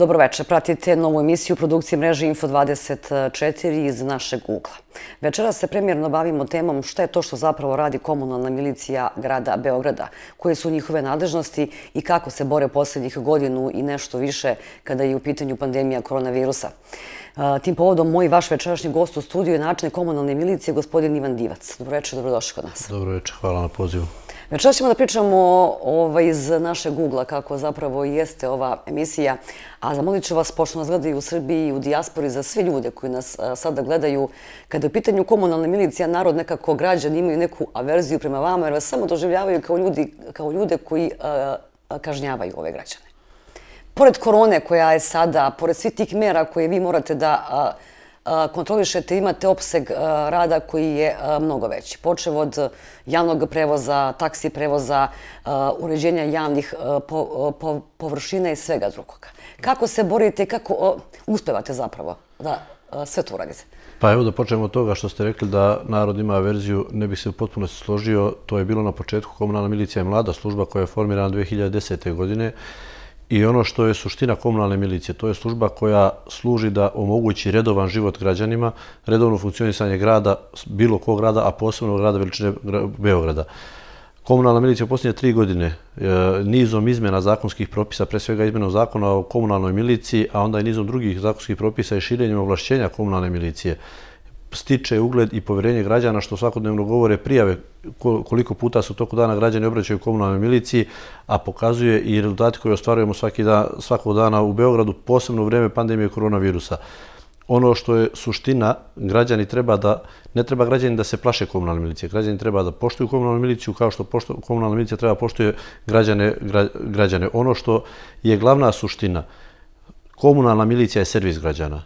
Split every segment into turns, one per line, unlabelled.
Dobroveče, pratite novu emisiju produkcije mreže Info24 iz našeg ugla. Večera se premjerno bavimo temom šta je to što zapravo radi komunalna milicija grada Beograda, koje su njihove nadležnosti i kako se bore posljednjih godinu i nešto više kada je u pitanju pandemija koronavirusa. Tim povodom, moj vaš večerašnji gost u studiju je načine komunalne milicije, gospodin Ivan Divac. Dobroveče, dobrodošli kod nas.
Dobroveče, hvala na pozivu.
Večera znači, ćemo da pričamo ovaj, iz našeg ugla kako zapravo jeste ova emisija, a zamolit ću vas pošto nas gledaju u Srbiji i u dijaspori za sve ljude koji nas sada gledaju. Kada je u pitanju komunalne milicija, narod nekako građani imaju neku averziju prema vama jer vas samo doživljavaju kao, ljudi, kao ljude koji kažnjavaju ove građane. Pored korone koja je sada, pored svih tih mera koje vi morate da kontrolišete, imate opseg rada koji je mnogo veći. Počeo od javnog prevoza, taksi prevoza, uređenja javnih površina i svega drugoga. Kako se borite i kako uspevate zapravo da sve to uradite?
Pa evo da počnemo od toga što ste rekli da narod ima verziju, ne bih se potpuno složio. To je bilo na početku komunalna milicija je mlada služba koja je formirana 2010. godine. I ono što je suština komunalne milicije, to je služba koja služi da omogući redovan život građanima, redovno funkcionisanje grada, bilo kog grada, a posebno grada veličine Beograda. Komunalna milicija u posljednje tri godine e, nizom izmjena zakonskih propisa, pre svega izmjenom zakona o komunalnoj miliciji, a onda i nizom drugih zakonskih propisa i širenjem ovlašćenja komunalne milicije, stiče ugled i poverenje građana što svakodnevno govore prijave koliko puta su toku dana građani obraćaju komunalnoj miliciji, a pokazuje i rezultati koje ostvarujemo svaki dan, svakog dana u Beogradu, posebno u vreme pandemije koronavirusa. Ono što je suština, građani treba da, ne treba građani da se plaše komunalne milicije, građani treba da poštuju komunalnu miliciju kao što pošto, komunalna milicija treba poštuje građane, građane. Ono što je glavna suština, komunalna milicija je servis građana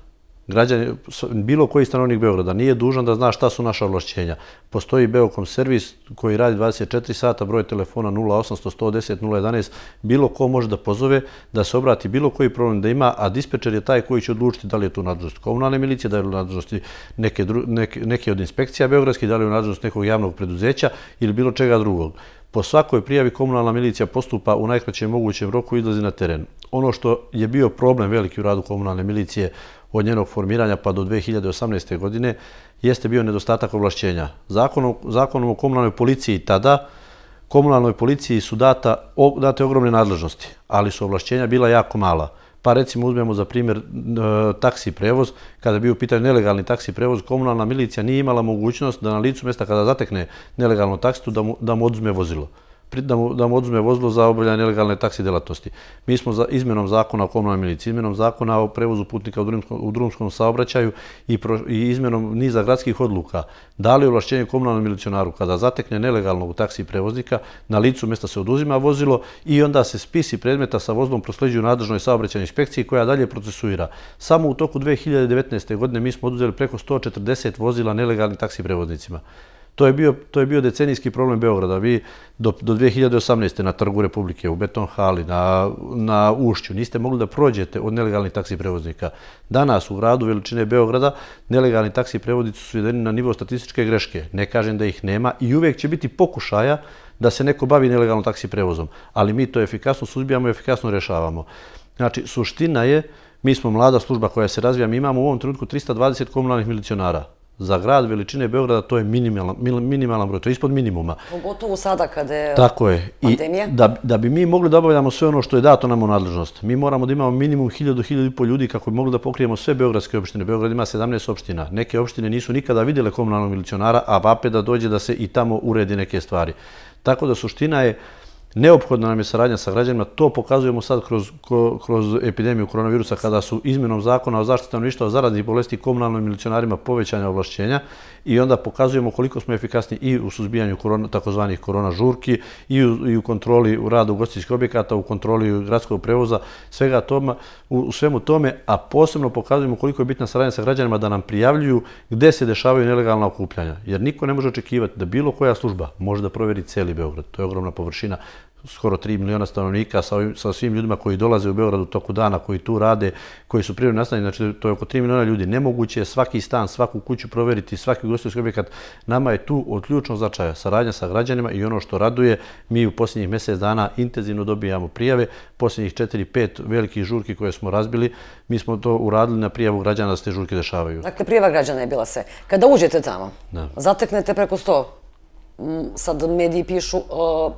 građani, bilo koji stanovnik Beograda nije dužan da zna šta su naša ovlašćenja. Postoji Beokom servis koji radi 24 sata, broj telefona 0800 110 011, bilo ko može da pozove da se obrati bilo koji problem da ima, a dispečer je taj koji će odlučiti da li je to nadležnost komunalne milicije, da li je nadležnost neke, neke, od inspekcija Beogradskih, da li je nadležnost nekog javnog preduzeća ili bilo čega drugog. Po svakoj prijavi komunalna milicija postupa u najkraćem mogućem roku i izlazi na teren. Ono što je bio problem veliki u radu komunalne milicije od njenog formiranja pa do 2018. godine, jeste bio nedostatak oblašćenja. Zakonom o komunalnoj policiji tada, komunalnoj policiji su date ogromne nadležnosti, ali su oblašćenja bila jako mala. Pa recimo uzmemo za primjer e, taksi prevoz, kada bi u pitanju nelegalni taksi prevoz, komunalna milicija nije imala mogućnost da na licu mjesta kada zatekne nelegalnu taksitu da mu oduzme vozilo da mu oduzme vozilo za obavljanje nelegalne taksi delatnosti. Mi smo za izmjenom zakona o komunalnoj milici, izmjenom zakona o prevozu putnika u drumskom saobraćaju i izmjenom niza gradskih odluka, da li ulašćenje komunalnom milicionaru kada zatekne nelegalnog taksi prevoznika, na licu mjesta se oduzima vozilo i onda se spisi predmeta sa vozilom prosleđuju nadržnoj saobraćanju inspekciji koja dalje procesuira. Samo u toku 2019. godine mi smo oduzeli preko 140 vozila nelegalnih taksi prevoznicima. To je bio, to je bio decenijski problem Beograda. Vi do, do 2018. na trgu Republike, u Beton Hali, na, na Ušću, niste mogli da prođete od nelegalnih taksi prevoznika. Danas u gradu veličine Beograda nelegalni taksi prevoznici su svedeni na nivo statističke greške. Ne kažem da ih nema i uvek će biti pokušaja da se neko bavi nelegalnom taksi prevozom. Ali mi to efikasno suzbijamo i efikasno rešavamo. Znači, suština je, mi smo mlada služba koja se razvija, mi imamo u ovom trenutku 320 komunalnih milicionara za grad veličine Beograda to je minimalan, minimalan broj, to je ispod minimuma.
Pogotovo sada kada je pandemija.
Tako je. I da, da bi mi mogli da obavljamo sve ono što je dato nam u nadležnost, mi moramo da imamo minimum hiljadu, hiljadu i pol ljudi kako bi mogli da pokrijemo sve beogradske opštine. Beograd ima 17 opština. Neke opštine nisu nikada vidjele komunalnog milicionara, a vape da dođe da se i tamo uredi neke stvari. Tako da suština je... Neophodna nam je saradnja sa građanima, to pokazujemo sad kroz, kroz epidemiju koronavirusa kada su izmenom zakona o zaštitu stanovništva o zaradi i bolesti komunalnim milicionarima povećanja ovlašćenja i onda pokazujemo koliko smo efikasni i u suzbijanju korona, takozvanih korona žurki i u, i u kontroli u radu ugostinskih objekata, u kontroli gradskog prevoza, svega toma, u, u svemu tome, a posebno pokazujemo koliko je bitna saradnja sa građanima da nam prijavljuju gde se dešavaju nelegalna okupljanja. Jer niko ne može očekivati da bilo koja služba može da proveri celi Beograd. To je ogromna površina skoro 3 miliona stanovnika sa, sa svim ljudima koji dolaze u Beogradu toku dana, koji tu rade, koji su prirodni nastani, znači to je oko 3 miliona ljudi. Nemoguće je svaki stan, svaku kuću proveriti, svaki gostovski objekat. Nama je tu odključno ključnog saradnja sa građanima i ono što raduje, mi u posljednjih mesec dana intenzivno dobijamo prijave, posljednjih 4-5 velikih žurki koje smo razbili, mi smo to uradili na prijavu građana da se te žurke dešavaju.
Dakle, prijava građana je bila sve. Kada uđete tamo, zateknete preko 100 sad mediji pišu o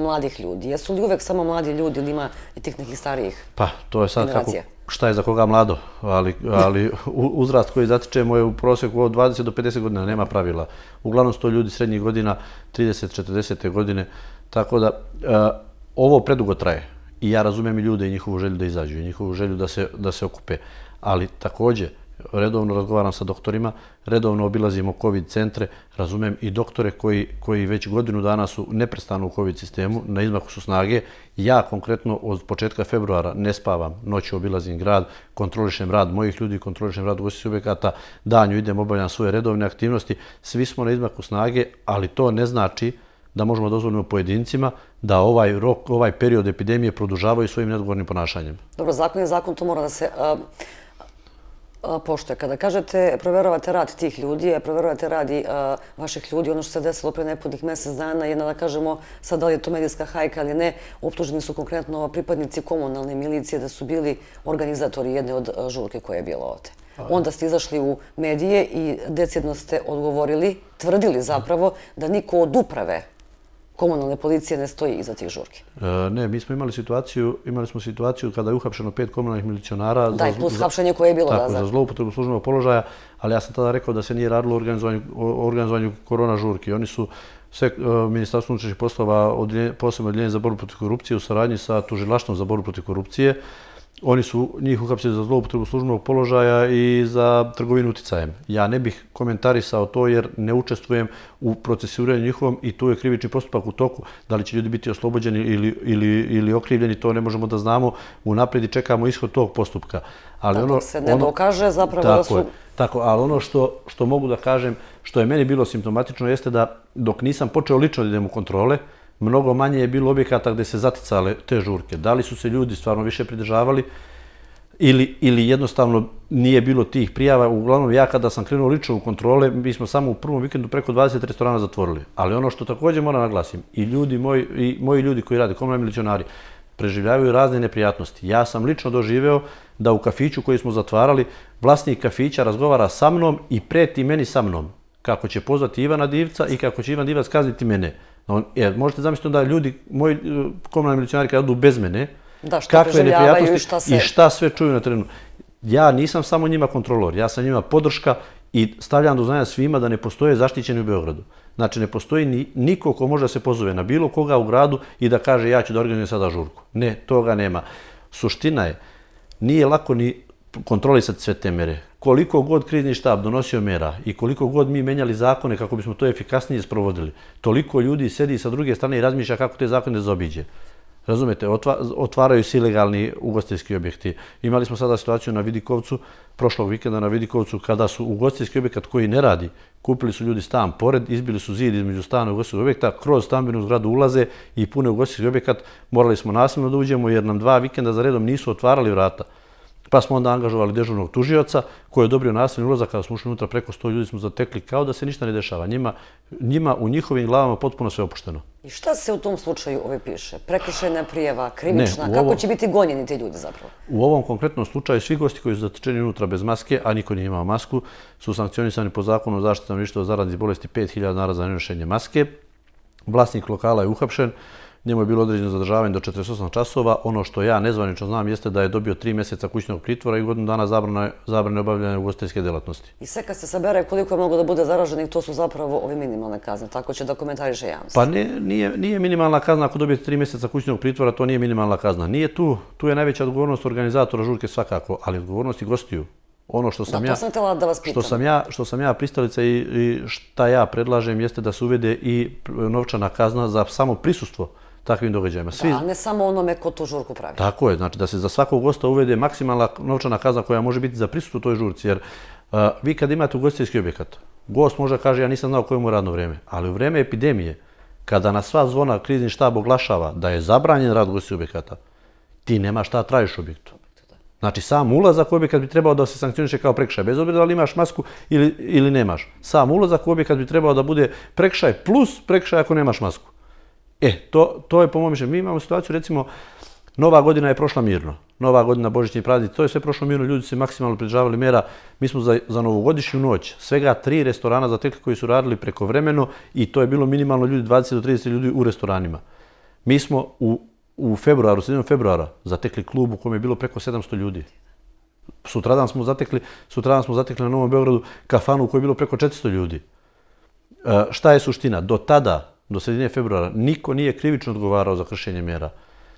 mladih ljudi. Jesu li uvek samo mladi ljudi ili ima i tih nekih starijih
generacija? Pa, to je sad kako, šta je za koga mlado, ali, ali uzrast koji zatičemo je u proseku od 20 do 50 godina, nema pravila. Uglavnom su to ljudi srednjih godina, 30-40 godine, tako da e, ovo predugo traje. I ja razumijem i ljude i njihovu želju da izađu, i njihovu želju da se, da se okupe. Ali takođe, redovno razgovaram sa doktorima, redovno obilazimo COVID centre, razumijem i doktore koji, koji već godinu dana su neprestano u COVID sistemu, na izmaku su snage. Ja konkretno od početka februara ne spavam, noću obilazim grad, kontrolišem rad mojih ljudi, kontrolišem rad gosti subjekata, danju idem, obavljam svoje redovne aktivnosti, svi smo na izmaku snage, ali to ne znači da možemo dozvoliti pojedincima da ovaj rok, ovaj period epidemije produžavaju svojim neodgovornim ponašanjem.
Dobro, zakon je zakon, to mora da se pošte. Kada kažete proverovate rad tih ljudi, proverovate rad i vaših ljudi, ono što se desilo pre nepunih mjesec dana, jedna da kažemo sad da li je to medijska hajka ali ne, optuženi su konkretno pripadnici komunalne milicije da su bili organizatori jedne od žurke koja je bila ovde. Pa Onda ste izašli u medije i decidno ste odgovorili, tvrdili zapravo da niko od uprave komunalne policije ne stoji iza tih žurki?
E, ne, mi smo imali situaciju, imali smo situaciju kada je uhapšeno pet komunalnih milicionara. Da, za, plus hapšenje koje je bilo. Tako, za zloupotrebu službenog položaja, ali ja sam tada rekao da se nije radilo organizovanju, organizovanju korona žurki. Oni su sve uh, ministarstvo unutrašnjih poslova odljen, posebno odljenje za borbu protiv korupcije u saradnji sa tužilaštvom za borbu protiv korupcije oni su njih uhapsili za zloupotrebu službenog položaja i za trgovinu uticajem. Ja ne bih komentarisao to jer ne učestvujem u procesiranju njihovom i tu je krivični postupak u toku. Da li će ljudi biti oslobođeni ili, ili, ili okrivljeni, to ne možemo da znamo. U napredi čekamo ishod tog postupka. Ali da, ono, se ne ono- dokaže
zapravo tako da su...
tako, ali ono što, što mogu da kažem, što je meni bilo simptomatično, jeste da dok nisam počeo lično da idem u kontrole, mnogo manje je bilo objekata gde se zaticale te žurke. Da li su se ljudi stvarno više pridržavali ili, ili jednostavno nije bilo tih prijava. Uglavnom, ja kada sam krenuo lično u kontrole, mi smo samo u prvom vikendu preko 20 restorana zatvorili. Ali ono što također moram naglasim, i ljudi moji, i moji ljudi koji rade, komunalni milicionari, preživljavaju razne neprijatnosti. Ja sam lično doživeo da u kafiću koji smo zatvarali, vlasnik kafića razgovara sa mnom i preti meni sa mnom kako će pozvati Ivana Divca i kako će Ivan Divac kazniti mene. Ja, možete zamisliti da ljudi, moji eh, komunalni milicionari kada odu bez mene, da, kakve neprijatnosti i šta sve čuju na terenu. Ja nisam samo njima kontrolor, ja sam njima podrška i stavljam do znanja svima da ne postoje zaštićeni u Beogradu. Znači, ne postoji ni, niko ko može da se pozove na bilo koga u gradu i da kaže ja ću da organizujem sada žurku. Ne, toga nema. Suština je, nije lako ni kontrolisati sve te mere koliko god krizni štab donosio mera i koliko god mi menjali zakone kako bismo to efikasnije sprovodili, toliko ljudi sedi sa druge strane i razmišlja kako te zakone zaobiđe. Razumete, otvaraju se ilegalni ugostinski objekti. Imali smo sada situaciju na Vidikovcu, prošlog vikenda na Vidikovcu, kada su ugostinski objekat koji ne radi, kupili su ljudi stan pored, izbili su zid između stana i ugostinskog objekta, kroz stambenu zgradu ulaze i pune ugostinski objekat, morali smo nasilno da uđemo jer nam dva vikenda za redom nisu otvarali vrata. Pa smo onda angažovali dežurnog tužioca koji je odobrio nastavni ulazak kada smo ušli unutra preko 100 ljudi smo zatekli kao da se ništa ne dešava. Njima, njima u njihovim glavama potpuno sve opušteno.
I šta se u tom slučaju ove piše? Prekršena prijeva, krimična, kako će biti gonjeni ti ljudi zapravo?
U ovom konkretnom slučaju svi gosti koji su zatečeni unutra bez maske, a niko nije imao masku, su sankcionisani po zakonu zaštitom ništa od zaradnih bolesti 5000 naraza za nenošenje maske. Vlasnik lokala je uhapšen, Njemu je bilo određeno zadržavanje do 48 časova. Ono što ja nezvanično znam jeste da je dobio tri mjeseca kućnog pritvora i godinu dana zabrane obavljanja ugostiteljske delatnosti.
I sve kad se sabere koliko je mogo da bude zaraženih, to su zapravo ove minimalne kazne. Tako će da komentariše javnost.
Pa nije minimalna kazna ako dobijete tri mjeseca kućnog pritvora, to nije minimalna kazna. Nije tu. Tu je najveća odgovornost organizatora žurke svakako, ali odgovornost i gostiju. Ono što sam ja pristalica i šta ja predlažem jeste da se uvede i novčana kazna za samo prisustvo takvim događajima. Svi... a ne
samo onome ko tu žurku pravi.
Tako je, znači da se za svakog gosta uvede maksimalna novčana kazna koja može biti za prisut toj žurci. Jer vi kad imate ugostiteljski objekat, gost može kaže ja nisam znao koje mu radno vrijeme, ali u vrijeme epidemije, kada na sva zvona krizni štab oglašava da je zabranjen rad ugostiteljski objekata, ti nema šta trajiš objektu. Znači sam ulazak u objekat bi trebao da se sankcioniše kao prekšaj, bez obzira da li imaš masku ili, ili nemaš. Sam ulazak u objekat bi trebao da bude prekšaj plus prekšaj ako nemaš masku. E, to, to je po mojom mišljenju. Mi imamo situaciju, recimo, Nova godina je prošla mirno. Nova godina, Božićni praznik, to je sve prošlo mirno, ljudi se maksimalno pridržavali mera. Mi smo za, za novogodišnju noć svega tri restorana za tekli koji su radili preko vremeno i to je bilo minimalno ljudi, 20 do 30 ljudi u restoranima. Mi smo u, u februaru, sredinom februara, zatekli klub u kojem je bilo preko 700 ljudi. Sutradan smo zatekli, sutradan smo zatekli na Novom Beogradu kafanu u kojoj je bilo preko 400 ljudi. E, šta je suština? Do tada do sredine februara, niko nije krivično odgovarao za kršenje mjera.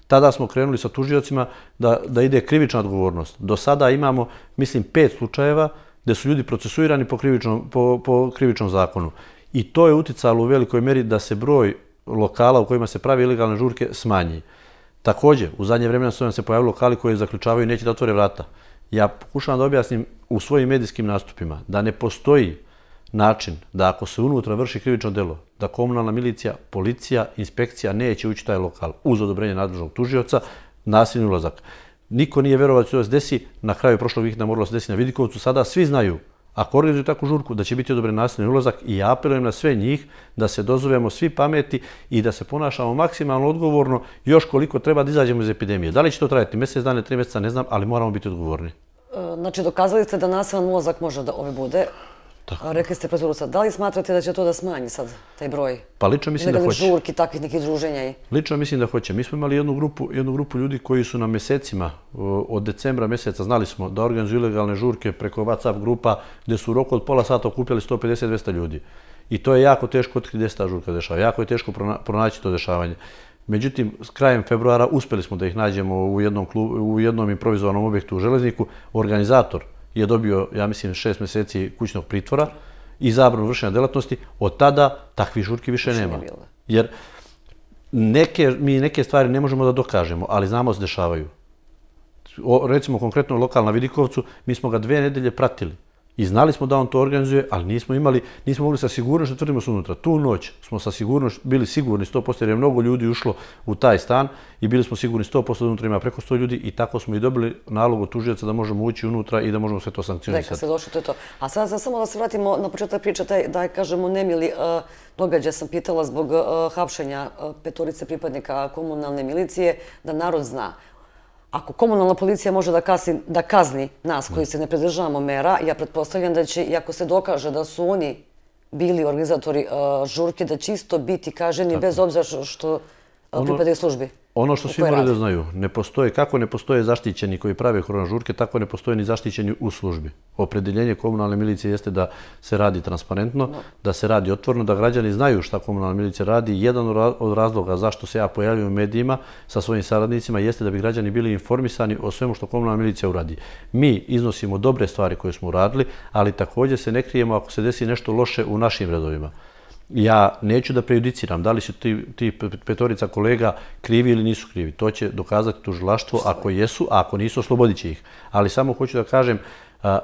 Tada smo krenuli sa tužiocima da, da ide krivična odgovornost. Do sada imamo, mislim, pet slučajeva gde su ljudi procesuirani po krivičnom, po, po krivičnom zakonu. I to je uticalo u velikoj meri da se broj lokala u kojima se pravi ilegalne žurke smanji. Takođe, u zadnje vremena su nam se pojavili lokali koji zaključavaju i neće da otvore vrata. Ja pokušavam da objasnim u svojim medijskim nastupima da ne postoji način da ako se unutra vrši krivično delo, da komunalna milicija, policija, inspekcija neće ući u taj lokal uz odobrenje nadležnog tužioca, nasilni ulazak. Niko nije verovao da se to desi, na kraju prošlog vikenda moralo se desiti na Vidikovcu, sada svi znaju, ako organizuju takvu žurku, da će biti odobren nasilni ulazak i apelujem na sve njih da se dozovemo svi pameti i da se ponašamo maksimalno odgovorno još koliko treba da izađemo iz epidemije. Da li će to trajati mjesec, dane, tri meseca, ne znam, ali moramo biti odgovorni.
Znači, dokazali ste da nasilan ulazak može da ove bude, Tako. Rekli ste proceduru sad. Da li smatrate da će to da smanji sad taj broj?
Pa lično mislim da hoće.
žurki, takvih nekih druženja i...
Lično mislim da hoće. Mi smo imali jednu grupu, jednu grupu ljudi koji su na mesecima, od decembra mjeseca, znali smo da organizuju ilegalne žurke preko WhatsApp grupa, gde su u roku od pola sata okupljali 150-200 ljudi. I to je jako teško otkriti gde se ta žurka dešava. Jako je teško pronaći to dešavanje. Međutim, s krajem februara uspeli smo da ih nađemo u jednom, klubu, u jednom improvizovanom objektu u Železniku. Organizator, je dobio, ja mislim, šest meseci kućnog pritvora i zabranu vršenja delatnosti, od tada takvi žurki više nema. Jer neke, mi neke stvari ne možemo da dokažemo, ali znamo se dešavaju. recimo, konkretno lokal na Vidikovcu, mi smo ga dve nedelje pratili. I znali smo da on to organizuje, ali nismo imali, nismo mogli sa sigurnošću da tvrdimo unutra. Tu noć smo sa sigurnošću bili sigurni 100%, jer je mnogo ljudi ušlo u taj stan i bili smo sigurni 100% da unutra ima preko 100 ljudi i tako smo i dobili nalog od tužijaca da možemo ući unutra i da možemo sve to sankcionisati. Dekad se
došlo, to je to. A sad, sad samo da se vratimo na početak priče, taj, da je, kažemo, nemili uh, događaj sam pitala zbog e, hapšenja e, petorice pripadnika komunalne milicije, da narod zna ako komunalna policija može da, kasni, da kazni nas koji se ne pridržavamo mera, ja pretpostavljam da će, iako se dokaže da su oni bili organizatori uh, žurke, da će isto biti kaženi bez obzira što uh, ono- pripadaju službi.
Ono što svi moraju da znaju, ne postoje, kako ne postoje zaštićeni koji prave žurke, tako ne postoje ni zaštićeni u službi. Opredeljenje komunalne milicije jeste da se radi transparentno, da se radi otvorno, da građani znaju šta komunalna milicija radi. Jedan od razloga zašto se ja pojavljam u medijima sa svojim saradnicima jeste da bi građani bili informisani o svemu što komunalna milicija uradi. Mi iznosimo dobre stvari koje smo uradili, ali također se ne krijemo ako se desi nešto loše u našim redovima ja neću da prejudiciram da li su ti, ti petorica kolega krivi ili nisu krivi. To će dokazati tužilaštvo ako jesu, a ako nisu, oslobodit će ih. Ali samo hoću da kažem,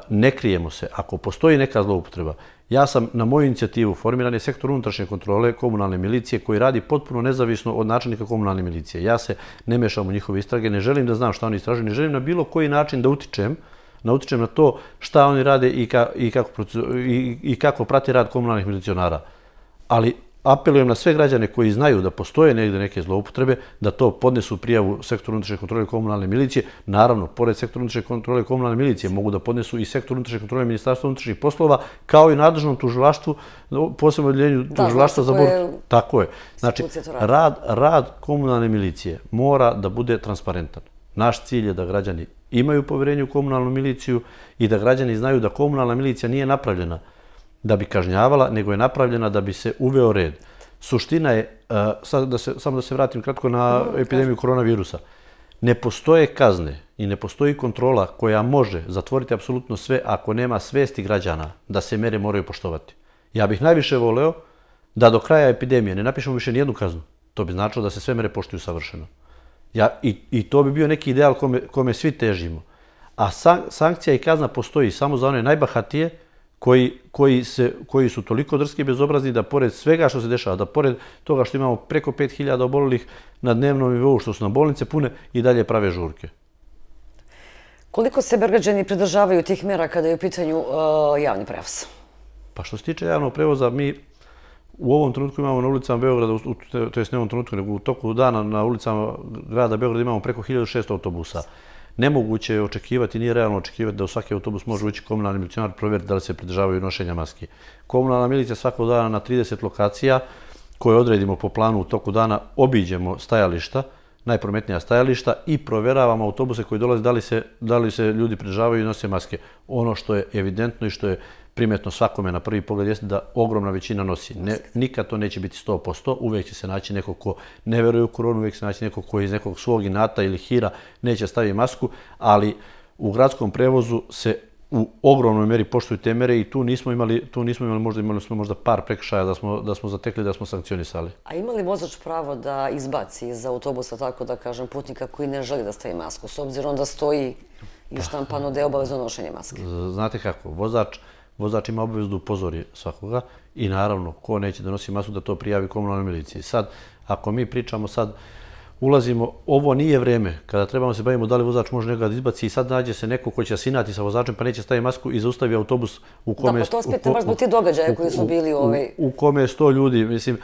ne krijemo se. Ako postoji neka zloupotreba, ja sam na moju inicijativu formiran je sektor unutrašnje kontrole komunalne milicije koji radi potpuno nezavisno od načelnika komunalne milicije. Ja se ne mešam u njihove istrage, ne želim da znam šta oni istražuju, ne želim na bilo koji način da utičem na utičem na to šta oni rade i, i, kako, i, i kako prati rad komunalnih milicionara ali apelujem na sve građane koji znaju da postoje negde neke zloupotrebe, da to podnesu prijavu sektoru unutrašnje kontrole komunalne milicije. Naravno, pored sektoru unutrašnje kontrole komunalne milicije mogu da podnesu i sektoru unutrašnje kontrole ministarstva unutrašnjih poslova, kao i nadležnom tužilaštvu, posebno odljenju tužilaštva znači za boru. Tako je. Znači, rad, rad komunalne milicije mora da bude transparentan. Naš cilj je da građani imaju poverenje u komunalnu miliciju i da građani znaju da komunalna milicija nije napravljena da bi kažnjavala, nego je napravljena da bi se uveo red. Suština je, e, sad da se, samo da se vratim kratko na epidemiju koronavirusa, ne postoje kazne i ne postoji kontrola koja može zatvoriti apsolutno sve ako nema svesti građana da se mere moraju poštovati. Ja bih najviše voleo da do kraja epidemije ne napišemo više nijednu kaznu. To bi značilo da se sve mere poštuju savršeno. Ja, i, I to bi bio neki ideal kome, kome svi težimo. A sankcija i kazna postoji samo za one najbahatije, koji, koji, se, koji su toliko drski i bezobrazni da pored svega što se dešava, da pored toga što imamo preko 5000 obolelih na dnevnom nivou što su na bolnice pune i dalje prave žurke.
Koliko se brgađani pridržavaju tih mera kada je u pitanju e, javni prevoz?
Pa što se tiče javnog prevoza, mi u ovom trenutku imamo na ulicama Beograda, u, to jest ne u ovom trenutku, nego u toku dana na ulicama grada Beograda imamo preko 1600 autobusa nemoguće je očekivati, nije realno očekivati da u svaki autobus može ući komunalni milicionar provjeriti da li se pridržavaju nošenja maske. Komunalna milicija svakog dana na 30 lokacija koje odredimo po planu u toku dana, obiđemo stajališta, najprometnija stajališta i provjeravamo autobuse koji dolaze da li se, da li se ljudi pridržavaju i nose maske. Ono što je evidentno i što je primetno svakome na prvi pogled jeste da ogromna većina nosi. Ne, nikad to neće biti 100%, uvek će se naći neko ko ne veruje u koronu, uvek će se naći neko ko iz nekog svog inata ili hira neće staviti masku, ali u gradskom prevozu se u ogromnoj meri poštuju te mere i tu nismo imali, tu nismo imali možda imali smo možda par prekršaja da smo, da smo zatekli, da smo sankcionisali.
A ima li vozač pravo da izbaci iz autobusa, tako da kažem, putnika koji ne želi da stavi masku, s obzirom da stoji i pa, štampano da je obavezno nošenje maske?
Znate kako, vozač, vozač ima obavezu da upozori svakoga i naravno ko neće da nosi masku da to prijavi komunalnoj miliciji. Sad, ako mi pričamo sad, ulazimo, ovo nije vreme kada trebamo se bavimo da li vozač može nekada izbaciti i sad nađe se neko ko će sinati sa vozačem pa neće staviti masku i zaustavi autobus u kome... Da, pa to spet baš zbog ti događaja koji su bili u ovaj... U, u kome sto ljudi, mislim,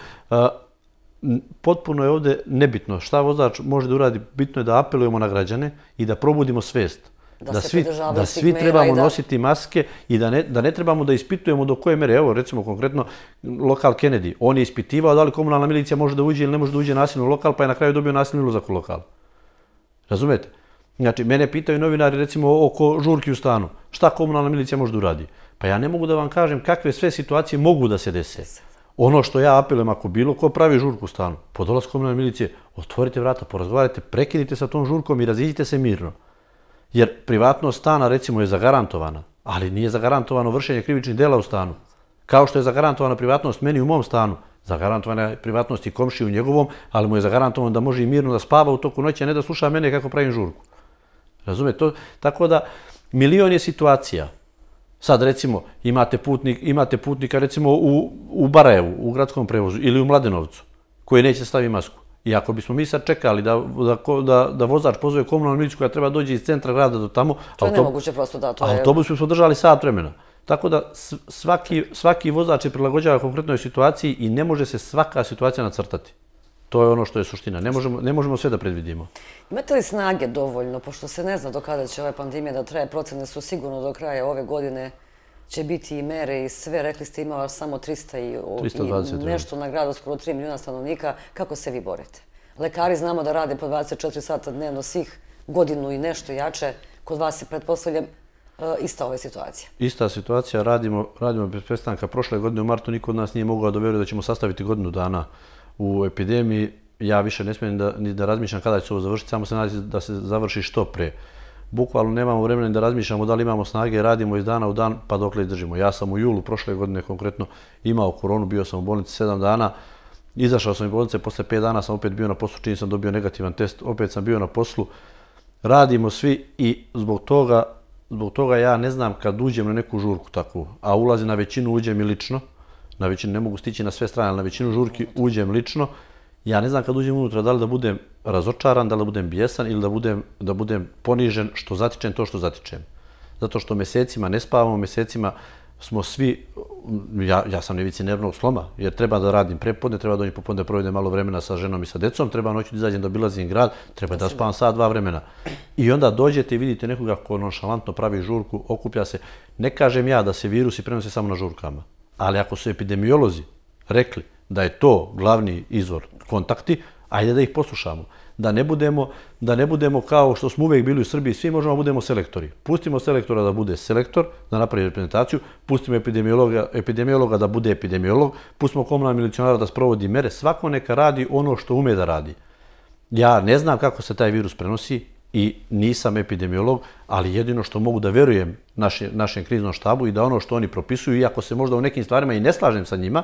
potpuno je ovde nebitno šta vozač može da uradi, bitno je da apelujemo na građane i da probudimo svest da svi, da svi trebamo da... nositi maske i da ne, da ne trebamo da ispitujemo do koje mere. Evo, recimo konkretno, lokal Kennedy, on je ispitivao da li komunalna milicija može da uđe ili ne može da uđe nasilno u lokal, pa je na kraju dobio nasilni ulazak u lokal. Razumete? Znači, mene pitaju novinari, recimo, oko žurki u stanu. Šta komunalna milicija može da uradi? Pa ja ne mogu da vam kažem kakve sve situacije mogu da se dese. Ono što ja apelujem, ako bilo ko pravi žurku u stanu, po dolaz komunalne milicije, otvorite vrata, porazgovarajte, prekidite sa tom žurkom i razidite se mirno. Jer privatnost stana, recimo, je zagarantovana, ali nije zagarantovano vršenje krivičnih dela u stanu. Kao što je zagarantovana privatnost meni u mom stanu, zagarantovana je privatnost i komši u njegovom, ali mu je zagarantovano da može i mirno da spava u toku noći, a ne da sluša mene kako pravim žurku. Razume to? Tako da, milion je situacija. Sad, recimo, imate, putnik, imate putnika, recimo, u, u Barajevu, u gradskom prevozu ili u Mladenovcu, koji neće staviti masku. I ako bismo mi sad čekali da, da, da, vozač pozove komunalnu miliciju koja treba dođe iz centra grada do tamo... To autob... je nemoguće prosto da to je... Autobus bismo držali sat vremena. Tako da svaki, svaki vozač je prilagođava konkretnoj situaciji i ne može se svaka situacija nacrtati. To je ono što je suština. Ne možemo, ne možemo sve da predvidimo.
Imate li snage dovoljno, pošto se ne zna do kada će ova pandemija da traje, procene su sigurno do kraja ove godine će biti i mere i sve. Rekli ste imao samo 300 i nešto na gradu, skoro 3 milijuna stanovnika. Kako se vi borete? Lekari znamo da rade po 24 sata dnevno svih godinu i nešto jače. Kod vas je, pretpostavljam, e, ista ova situacija.
Ista situacija. Radimo bez prestanka. Prošle godine u martu niko od nas nije mogao da veruje da ćemo sastaviti godinu dana u epidemiji. Ja više ne smijem ni da razmišljam kada će se ovo završiti, samo se nadam da se završi što pre bukvalno nemamo vremena da razmišljamo da li imamo snage, radimo iz dana u dan, pa dok li držimo. Ja sam u julu prošle godine konkretno imao koronu, bio sam u bolnici sedam dana, izašao sam iz bolnice, posle pet dana sam opet bio na poslu, čini sam dobio negativan test, opet sam bio na poslu. Radimo svi i zbog toga, zbog toga ja ne znam kad uđem na neku žurku takvu, a ulazi na većinu, uđem i lično, na većinu ne mogu stići na sve strane, ali na većinu žurki uđem lično, ja ne znam kad uđem unutra da li da budem razočaran, da li da budem bijesan ili da budem, da budem ponižen što zatičem to što zatičem. Zato što mesecima ne spavamo, mesecima smo svi, ja, ja sam nevici nervnog sloma, jer treba da radim prepodne, treba da oni popodne provodim malo vremena sa ženom i sa decom, treba noću da izađem da obilazim grad, treba da, spavam sad dva vremena. I onda dođete i vidite nekoga ko nonšalantno pravi žurku, okuplja se. Ne kažem ja da se virusi prenose samo na žurkama, ali ako su epidemiolozi rekli da je to glavni izvor kontakti, ajde da ih poslušamo. Da ne, budemo, da ne budemo kao što smo uvek bili u Srbiji, svi možemo da budemo selektori. Pustimo selektora da bude selektor, da napravi reprezentaciju, pustimo epidemiologa, epidemiologa da bude epidemiolog, pustimo komunalna milicionara da sprovodi mere, svako neka radi ono što ume da radi. Ja ne znam kako se taj virus prenosi i nisam epidemiolog, ali jedino što mogu da verujem naši, našem kriznom štabu i da ono što oni propisuju, iako se možda u nekim stvarima i ne slažem sa njima,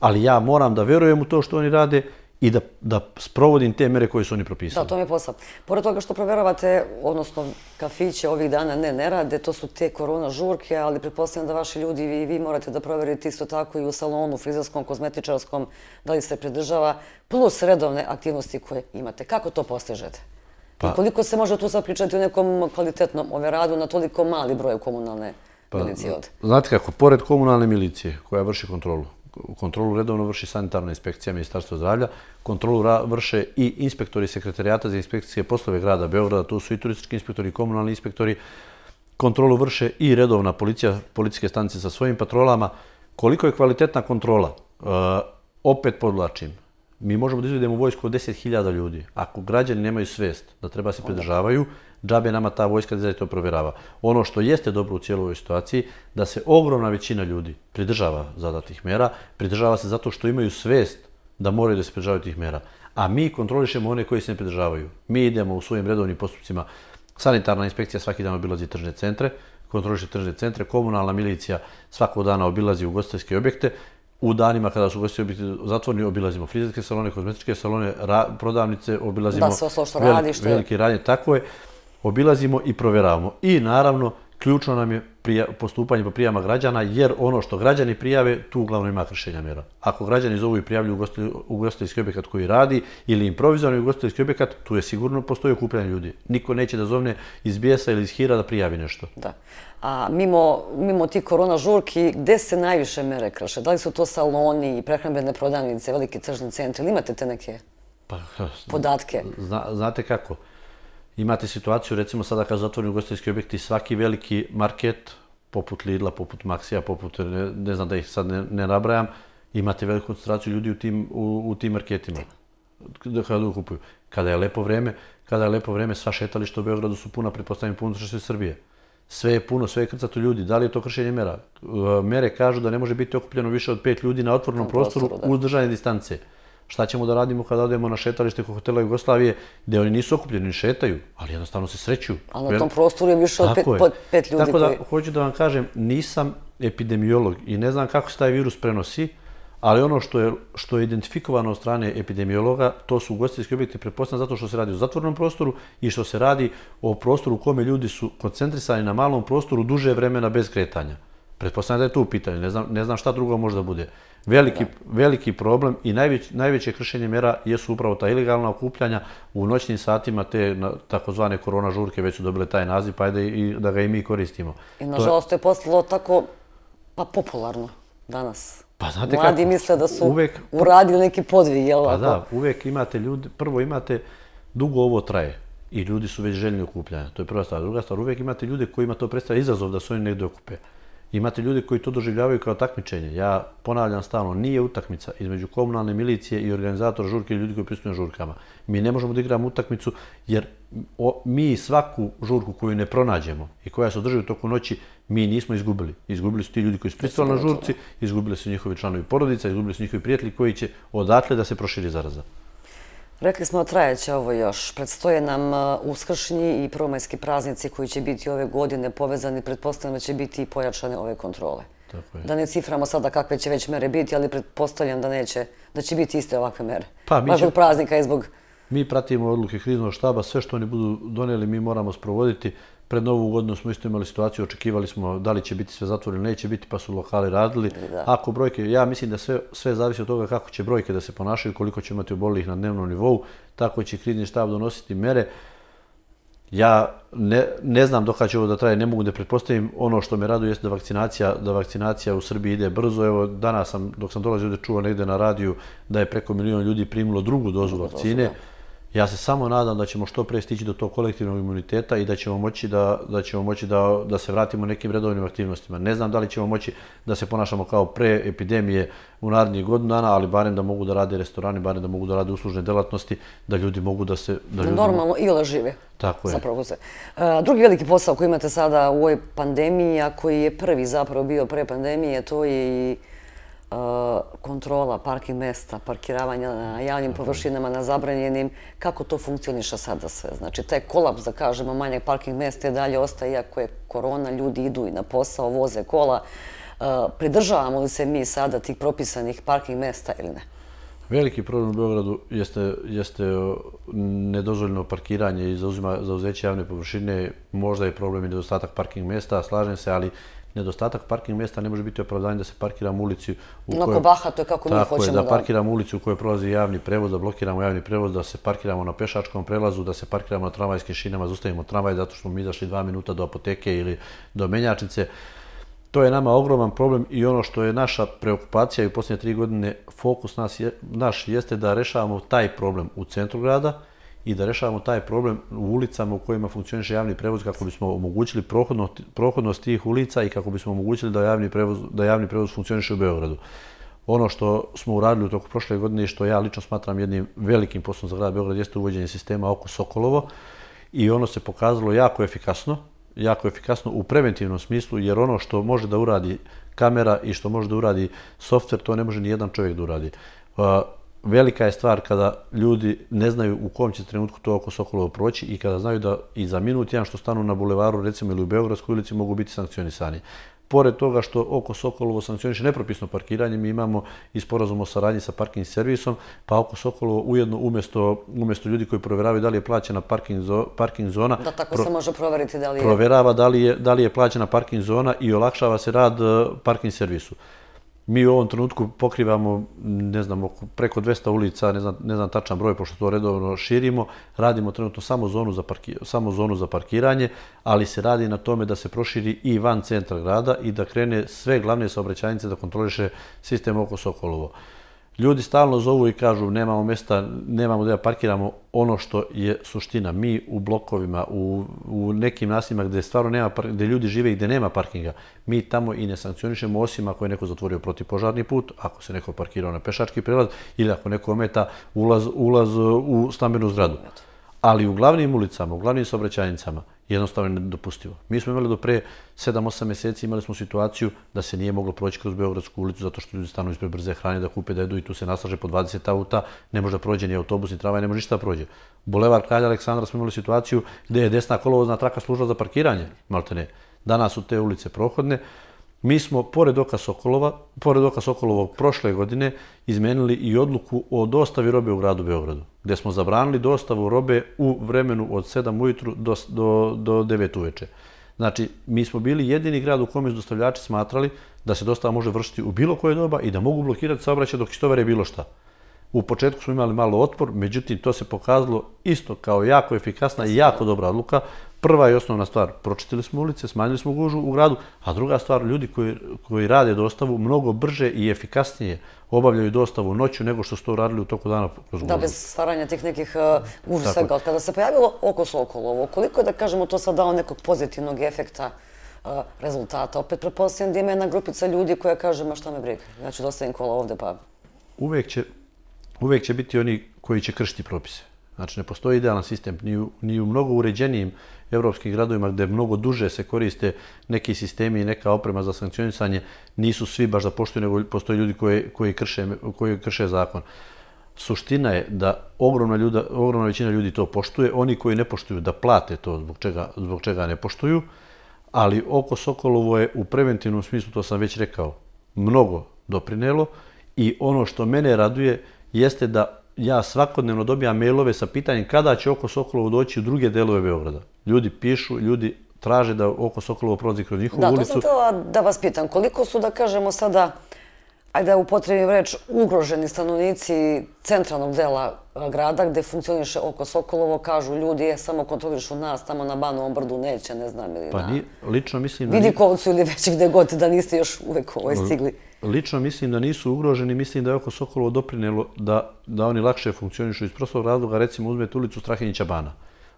ali ja moram da verujem u to što oni rade i da, da sprovodim te mere koje su oni propisali.
Da, to mi je posao. Pored toga što proveravate, odnosno kafiće ovih dana ne, ne rade, to su te korona žurke, ali pretpostavljam da vaši ljudi i vi morate da proverite isto tako i u salonu, frizarskom, kozmetičarskom, da li se pridržava, plus redovne aktivnosti koje imate. Kako to postižete? Pa, I koliko se može tu zapričati o nekom kvalitetnom overadu na toliko mali broj komunalne pa, milicije od?
Znate kako, pored komunalne milicije koja vrši kontrolu, kontrolu redovno vrši sanitarna inspekcija Ministarstva zdravlja, kontrolu vrše i inspektori sekretarijata za inspekcije poslove grada Beograda, tu su i turistički inspektori i komunalni inspektori, kontrolu vrše i redovna policija, policijske stanice sa svojim patrolama. Koliko je kvalitetna kontrola? E, opet podlačim, mi možemo da izvedemo vojsku od 10.000 ljudi. Ako građani nemaju svest da treba se pridržavaju, džabe nama ta vojska da je to provjerava. Ono što jeste dobro u cijeloj situaciji, da se ogromna većina ljudi pridržava zadatih mera, pridržava se zato što imaju svest da moraju da se pridržavaju tih mera. A mi kontrolišemo one koji se ne pridržavaju. Mi idemo u svojim redovnim postupcima. Sanitarna inspekcija svaki dan obilazi tržne centre, kontroliše tržne centre, komunalna milicija svakog dana obilazi ugostiteljske objekte, U danima kada su gosti objekti zatvorni, obilazimo frizerske salone, kozmetičke salone, prodavnice, obilazimo da, radi, velike radnje, tako je obilazimo i proveravamo. I naravno, ključno nam je postupanje po prijama građana, jer ono što građani prijave, tu uglavno ima kršenja mjera. Ako građani zovu i prijavlju ugostiteljski objekat koji radi ili improvizovani ugostiteljski objekat, tu je sigurno postoji okupljanje ljudi. Niko neće da zovne iz bijesa ili iz hira da prijavi nešto. Da.
A mimo, mimo ti korona žurki, gde se najviše mere krše? Da li su to saloni, prehrambene prodavnice, velike tržne centri? Imate te neke pa, podatke?
Zna, znate kako? Imate situaciju, recimo sada kad zatvori gostinski objekti, svaki veliki market, poput Lidla, poput Maxija, poput, ne, znam da ih sad ne, nabrajam, imate veliku koncentraciju ljudi u tim, u, tim marketima. Kada ih kupuju. Kada je lepo vreme, kada je lepo vreme, sva šetališta u Beogradu su puna, pretpostavljam, puno što Srbije. Sve je puno, sve je krcato ljudi. Da li je to kršenje mera? E, mere kažu da ne može biti okupljeno više od pet ljudi na otvornom prostoru, prostoru uz držanje distance. Da šta ćemo da radimo kada odemo na šetalište kod hotela Jugoslavije, gde oni nisu okupljeni, oni šetaju, ali jednostavno se sreću. Ali na tom prostoru je više od pet, pet, pet ljudi. Tako da, hoću da vam kažem, nisam epidemiolog i ne znam kako se taj virus prenosi, ali ono što je, što je identifikovano od strane epidemiologa, to su ugostiteljski objekti prepostan zato što se radi o zatvornom prostoru i što se radi o prostoru u kome ljudi su koncentrisani na malom prostoru duže vremena bez kretanja. Pretpostavljam da je tu pitanje, ne znam, ne znam šta drugo može da bude. Veliki, veliki problem i najveće kršenje mera jesu upravo ta ilegalna okupljanja. U noćnim satima te takozvane korona žurke već su dobile taj naziv, pa ajde i, da ga i mi koristimo. I nažalost
to je, postalo tako pa, popularno danas. Pa znate Mladi kako, misle da su uradili neki podvig, jel? Pa ako? da,
uvek imate ljudi, prvo imate, dugo ovo traje i ljudi su već željni okupljanja. To je prva stvar. Druga stvar, uvek imate ljude kojima to predstavlja izazov da se oni negdje okupe. Imate ljude koji to doživljavaju kao takmičenje. Ja ponavljam stalno, nije utakmica između komunalne milicije i organizatora žurke i ljudi koji pristupuju žurkama. Mi ne možemo da igramo utakmicu jer mi svaku žurku koju ne pronađemo i koja se održuje u toku noći, mi nismo izgubili. Izgubili su ti ljudi koji su pristupali na žurci, izgubili su njihovi članovi porodica, izgubili su njihovi prijatelji koji će odatle da se proširi zaraza.
Rekli smo da trajeće ovo još. Predstoje nam e, uskršnji i prvomajski praznici koji će biti ove godine povezani. Pretpostavljamo da će biti i pojačane ove kontrole. Da ne ciframo sada kakve će već mere biti, ali pretpostavljam da neće, da će biti iste ovakve mere. Važnog pa, praznika i zbog...
Mi pratimo odluke kriznog štaba. Sve što oni budu donijeli, mi moramo sprovoditi pred novu godinu smo isto imali situaciju, očekivali smo da li će biti sve zatvoreno, neće biti, pa su lokali radili. Ako brojke, ja mislim da sve, sve zavisi od toga kako će brojke da se ponašaju, koliko će imati obolih na dnevnom nivou, tako će krizni štab donositi mere. Ja ne, ne znam dok će ovo da traje, ne mogu da pretpostavim. Ono što me raduje jeste da vakcinacija, da vakcinacija u Srbiji ide brzo. Evo, danas sam, dok sam dolazio da čuo negde na radiju da je preko milion ljudi primilo drugu dozu vakcine. Ja se samo nadam da ćemo što pre stići do tog kolektivnog imuniteta i da ćemo moći da, da, ćemo moći da, da se vratimo nekim redovnim aktivnostima. Ne znam da li ćemo moći da se ponašamo kao pre epidemije u narednjih godinu dana, ali barem da mogu da rade restorani, barem da mogu da rade uslužne delatnosti, da ljudi mogu da se... Da ljudi... Normalno
i da žive. Tako je. Zapravo se. E, drugi veliki posao koji imate sada u ovoj pandemiji, a koji je prvi zapravo bio pre pandemije, to je i Eh, kontrola parking mesta, parkiravanja na javnim površinama, na zabranjenim, kako to funkcioniša sada sve? Znači, taj kolaps, da kažemo, manjeg parking mesta je dalje ostaje, iako je korona, ljudi idu i na posao, voze kola. Eh, pridržavamo li se mi sada tih propisanih parking mesta ili ne?
Veliki problem u Beogradu jeste eh, nedozvoljeno parkiranje i zauzeće javne površine. Možda je problem i nedostatak parking mesta, slažem se, ali nedostatak parking mjesta ne može biti opravdanje da se parkiramo u ulici u kojoj... Mnogo baha, to je kako mi hoćemo da... Tako je, da parkiramo u ulici u kojoj prolazi javni prevoz, da blokiramo javni prevoz, da se parkiramo na pešačkom prelazu, da se parkiramo na tramvajskim šinama, zustavimo tramvaj zato što smo mi izašli dva minuta do apoteke ili do menjačnice. To je nama ogroman problem i ono što je naša preokupacija i u posljednje tri godine fokus nas je, naš jeste da rešavamo taj problem u centru grada, i da rešavamo taj problem u ulicama u kojima funkcioniše javni prevoz kako bismo omogućili prohodnost, prohodnost tih ulica i kako bismo omogućili da javni prevoz, da javni prevoz funkcioniše u Beogradu. Ono što smo uradili u toku prošle godine i što ja lično smatram jednim velikim poslom za grad Beograd jeste uvođenje sistema oko Sokolovo i ono se pokazalo jako efikasno, jako efikasno u preventivnom smislu jer ono što može da uradi kamera i što može da uradi softver, to ne može ni jedan čovjek da uradi velika je stvar kada ljudi ne znaju u kom će trenutku to oko Sokolova proći i kada znaju da i za minut jedan što stanu na bulevaru, recimo ili u Beogradskoj ulici, mogu biti sankcionisani. Pored toga što oko Sokolovo sankcioniše nepropisno parkiranje, mi imamo i sporazum o saradnji sa parking servisom, pa oko Sokolovo ujedno umjesto, umjesto ljudi koji proveravaju da li je plaćena parking, parking zona... Da, tako se može proveriti da li je... Provjerava da li je, da li je plaćena parking zona i olakšava se rad eh, parking servisu. Mi u ovom trenutku pokrivamo, ne znam, preko 200 ulica, ne znam, ne znam tačan broj, pošto to redovno širimo, radimo trenutno samo zonu, za parki, samo zonu za parkiranje, ali se radi na tome da se proširi i van centra grada i da krene sve glavne saobraćajnice da kontroliše sistem oko Sokolovo. Ljudi stalno zovu i kažu nemamo mjesta, nemamo da parkiramo ono što je suština. Mi u blokovima, u, u nekim nasima gdje stvarno nema, gdje ljudi žive i gdje nema parkinga, mi tamo i ne sankcionišemo osim ako je neko zatvorio protipožarni put, ako se neko parkirao na pešački prelaz ili ako neko ometa ulaz, ulaz u stambenu zgradu. Ali u glavnim ulicama, u glavnim saobraćajnicama jednostavno nedopustivo. Mi smo imali do pre 7-8 meseci, imali smo situaciju da se nije moglo proći kroz Beogradsku ulicu zato što ljudi stanu ispred brze hrane da kupe, da jedu i tu se naslaže po 20 auta, ne može da prođe ni autobus, ni tramvaj, ne može ništa da prođe. Bulevar Kralja Aleksandra smo imali situaciju gde je desna kolovozna traka služila za parkiranje, malo te ne. Danas su te ulice prohodne, Mi smo, pored oka Sokolova, pored oka Sokolovog prošle godine, izmenili i odluku o dostavi robe u gradu Beogradu, gde smo zabranili dostavu robe u vremenu od 7 ujutru do, do, do 9 uveče. Znači, mi smo bili jedini grad u kome su dostavljači smatrali da se dostava može vršiti u bilo koje doba i da mogu blokirati saobraćaj dok istovar je bilo šta. U početku smo imali malo otpor, međutim, to se pokazalo isto kao jako efikasna i jako dobra odluka prva i osnovna stvar, pročitili smo ulice, smanjili smo gužu u gradu, a druga stvar, ljudi koji, koji rade dostavu mnogo brže i efikasnije obavljaju dostavu noću nego što su to radili u toku dana kroz gužu. Da,
bez stvaranja tih nekih uh, e, urusega. kada se pojavilo oko Sokolovo, koliko je, da kažemo, to sad dao nekog pozitivnog efekta e, rezultata. Opet preposlijem da ima jedna grupica ljudi koja kaže, ma šta me briga, ja ću dostavim kola ovde, pa...
Uvek će, uvek će biti oni koji će kršiti propise. Znači, ne postoji idealan sistem, ni ni u mnogo uređenijim evropskim gradovima gde mnogo duže se koriste neki sistemi i neka oprema za sankcionisanje, nisu svi baš da poštuju, nego postoje ljudi koji, koji, krše, koji krše zakon. Suština je da ogromna, ljuda, ogromna većina ljudi to poštuje, oni koji ne poštuju da plate to zbog čega, zbog čega ne poštuju, ali oko Sokolovo je u preventivnom smislu, to sam već rekao, mnogo doprinelo i ono što mene raduje jeste da ja svakodnevno dobijam mailove sa pitanjem kada će oko Sokolovo doći u druge delove Beograda. Ljudi pišu, ljudi traže da oko Sokolovo prolazi kroz njihovu ulicu. Da, to sam htjela
da vas pitam. Koliko su, da kažemo sada, ajde upotrebim reč, ugroženi stanovnici centralnog dela grada gde funkcioniše oko Sokolovo, kažu ljudi, je, samo kontrolišu nas tamo na Banovom brdu, neće, ne znam ili pa na... Pa ni,
lično mislim... Vidi
Vidikovcu ili već gde god, da niste još uvek ovaj stigli.
Lično mislim da nisu ugroženi, mislim da je oko Sokolovo doprinelo da, da oni lakše funkcionišu iz prostog razloga, recimo uzmete ulicu Strahinjića Bana.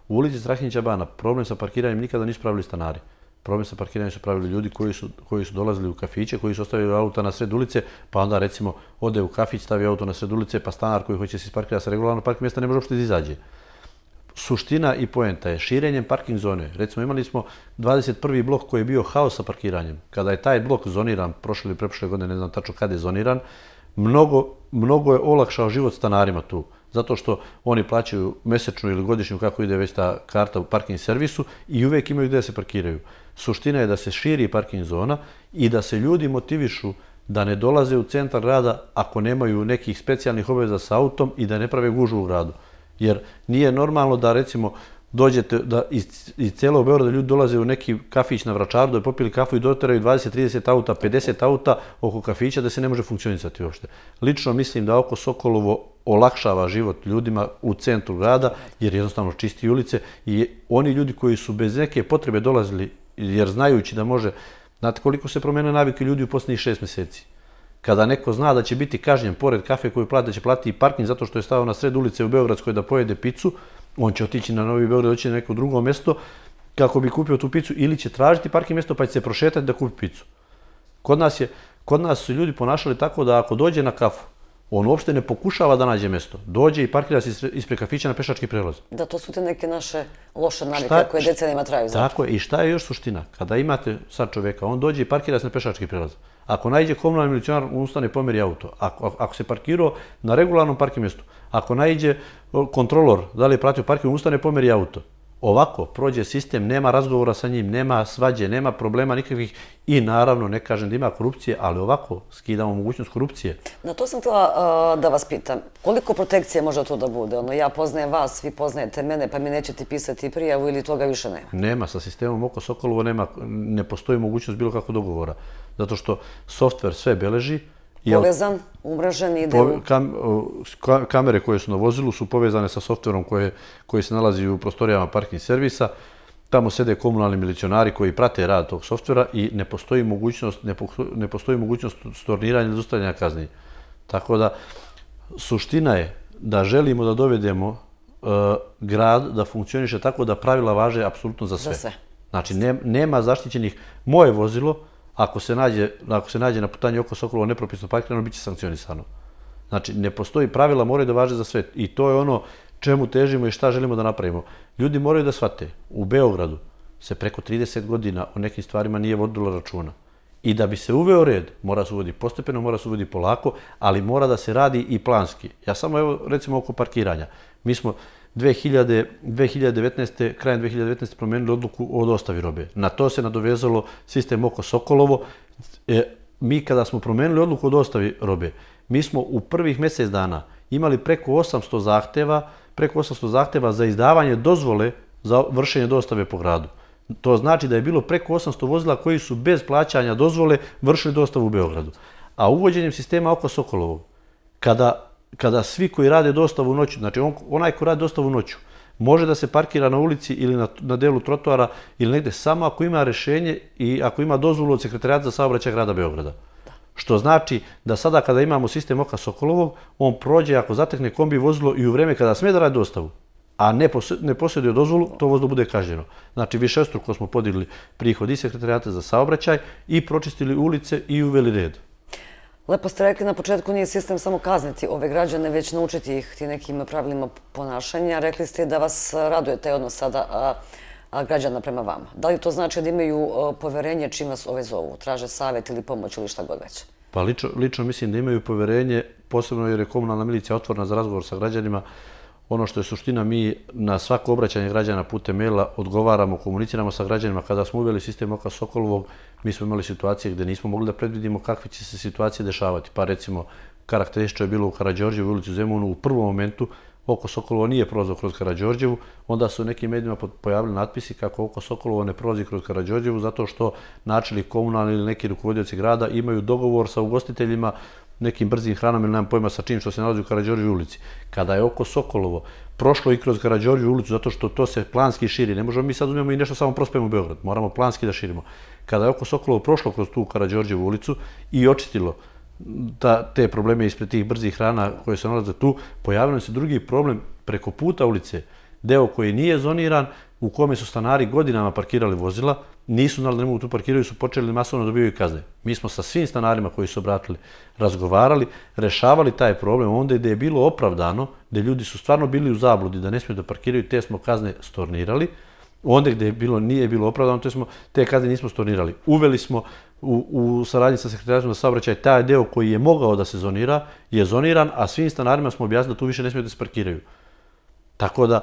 U ulici Strahinjića Bana problem sa parkiranjem nikada nisu pravili stanari. Problem sa parkiranjem su pravili ljudi koji su, koji su dolazili u kafiće, koji su ostavili auta na sred ulice, pa onda recimo ode u kafić, stavi auto na sred ulice, pa stanar koji hoće se isparkirati sa regularno parkim mjesta ne može uopšte da izađe suština i poenta je širenjem parking zone. Recimo, imali smo 21. blok koji je bio haos sa parkiranjem. Kada je taj blok zoniran, prošle ili prepošle godine, ne znam tačno kada je zoniran, mnogo, mnogo je olakšao život stanarima tu. Zato što oni plaćaju mesečnu ili godišnju kako ide već ta karta u parking servisu i uvek imaju gde se parkiraju. Suština je da se širi parking zona i da se ljudi motivišu da ne dolaze u centar rada ako nemaju nekih specijalnih obaveza sa autom i da ne prave gužu u gradu. Jer nije normalno da recimo dođete da iz, iz celog Beograda ljudi dolaze u neki kafić na Vračaru, da je popili kafu i doteraju 20, 30 auta, 50 auta oko kafića da se ne može funkcionisati uopšte. Lično mislim da oko Sokolovo olakšava život ljudima u centru grada jer jednostavno čisti ulice i oni ljudi koji su bez neke potrebe dolazili jer znajući da može, znate koliko se promene navike ljudi u posljednjih šest meseci? kada neko zna da će biti kažnjen pored kafe koju plati, da će platiti i parking zato što je stavao na sred ulice u Beogradskoj da pojede picu, on će otići na Novi Beograd, doći na neko drugo mjesto kako bi kupio tu picu ili će tražiti parking mjesto pa će se prošetati da kupi picu. Kod nas, je, kod nas su ljudi ponašali tako da ako dođe na kafu, on uopšte ne pokušava da nađe mjesto. Dođe i parkira se ispred kafića na pešački prelaz.
Da, to su te neke naše loše navike šta, koje decenima traju. Znači.
Tako je. I šta je još suština? Kada imate sad čoveka, on dođe i parkira se na pešački prelaz. Ako najde komunalni milicionar, on ustane pomeri auto. Ako, ako se parkirao na regularnom parkim mjestu, ako najde kontrolor, da li je pratio parkir, on ustane pomeri auto ovako prođe sistem, nema razgovora sa njim, nema svađe, nema problema nikakvih i naravno ne kažem da ima korupcije, ali ovako skidamo mogućnost korupcije.
Na to sam htjela e, da vas pitam, koliko protekcije može to da bude? Ono, ja poznajem vas, vi poznajete mene, pa mi nećete pisati prijavu ili toga više nema?
Nema, sa sistemom oko Sokolovo nema, ne postoji mogućnost bilo kako dogovora, zato što software sve beleži, povezan,
umražen i deo?
Kamere koje su na vozilu su povezane sa softverom koji se nalazi u prostorijama parking servisa. Tamo sede komunalni milicionari koji prate rad tog softvera i ne postoji mogućnost storniranja i zustavljanja kazni. Tako da, suština je da želimo da dovedemo e, grad da funkcioniše tako da pravila važe apsolutno za sve. Znači, nema zaštićenih moje vozilo, ako se nađe, ako se nađe na putanje oko Sokolova nepropisno parkirano, bit će sankcionisano. Znači, ne postoji pravila, moraju da važe za sve. I to je ono čemu težimo i šta želimo da napravimo. Ljudi moraju da shvate, u Beogradu se preko 30 godina o nekim stvarima nije vodilo računa. I da bi se uveo red, mora se uvodi postepeno, mora se uvodi polako, ali mora da se radi i planski. Ja samo evo, recimo, oko parkiranja. Mi smo, 2019. krajem 2019. promijenili odluku o dostavi robe. Na to se nadovezalo sistem oko Sokolovo. E, mi kada smo promijenili odluku o dostavi robe, mi smo u prvih mjesec dana imali preko 800 zahteva, preko 800 zahteva za izdavanje dozvole za vršenje dostave po gradu. To znači da je bilo preko 800 vozila koji su bez plaćanja dozvole vršili dostavu u Beogradu. A uvođenjem sistema oko Sokolovog, kada kada svi koji rade dostavu u noću, znači on, onaj ko radi dostavu u noću, može da se parkira na ulici ili na, na delu trotoara ili negde, samo ako ima rešenje i ako ima dozvolu od sekretarijata za saobraćaj grada Beograda. Što znači da sada kada imamo sistem oka Sokolovog, on prođe ako zatekne kombi vozilo i u vreme kada sme da radi dostavu, a ne, posjeduje, ne posjeduje dozvolu, to vozilo bude kažnjeno. Znači, više struko smo podigli prihod i sekretarijata za saobraćaj i pročistili ulice i uveli red.
Lepo ste rekli, na početku nije sistem samo kazniti ove građane, već naučiti ih ti nekim pravilima ponašanja. Rekli ste da vas raduje taj odnos sada građana prema vama. Da li to znači da imaju e, poverenje čim vas ove zovu, traže savjet ili pomoć ili šta god već?
Pa lično mislim da imaju poverenje, posebno jer je komunalna milicija otvorna za razgovor sa građanima. Ono što je suština, mi na svako obraćanje građana putem maila odgovaramo, komuniciramo sa građanima. Kada smo uveli sistem oka Sokolovog, mi smo imali situacije gde nismo mogli da predvidimo kakve će se situacije dešavati. Pa recimo, karakteristično je bilo u Karadžorđevu ulici u Zemunu u prvom momentu, oko Sokolovo nije prolazio kroz Karadžorđevu, onda su u nekim medijima pojavili natpisi kako oko Sokolovo ne prolazi kroz Karadžorđevu zato što načeli komunalni ili neki rukovodioci grada imaju dogovor sa ugostiteljima nekim brzim hranom ili nemam pojma sa čim što se nalazi u Karadžorđevu ulici. Kada je oko Sokolovo prošlo i kroz Karadžorđevu ulicu zato što to se planski širi, ne možemo mi sad uzmemo i nešto samo prospemo u Beograd, moramo planski da širimo kada je oko Sokolovo prošlo kroz tu Karadžorđevu ulicu i očistilo ta, te probleme ispred tih brzih hrana koje se nalaze tu, pojavilo se drugi problem preko puta ulice, deo koji nije zoniran, u kome su stanari godinama parkirali vozila, nisu znali da ne mogu tu parkiraju, su počeli masovno dobivaju kazne. Mi smo sa svim stanarima koji su obratili razgovarali, rešavali taj problem, onda gde je bilo opravdano, gde ljudi su stvarno bili u zabludi da ne smiju da parkiraju, te smo kazne stornirali, onda gde je bilo, nije bilo opravdano, to smo te kazne nismo stornirali. Uveli smo u, u saradnji sa sekretarijom za saobraćaj taj deo koji je mogao da se zonira, je zoniran, a svim stanarima smo objasnili da tu više ne smije da se parkiraju. Tako da,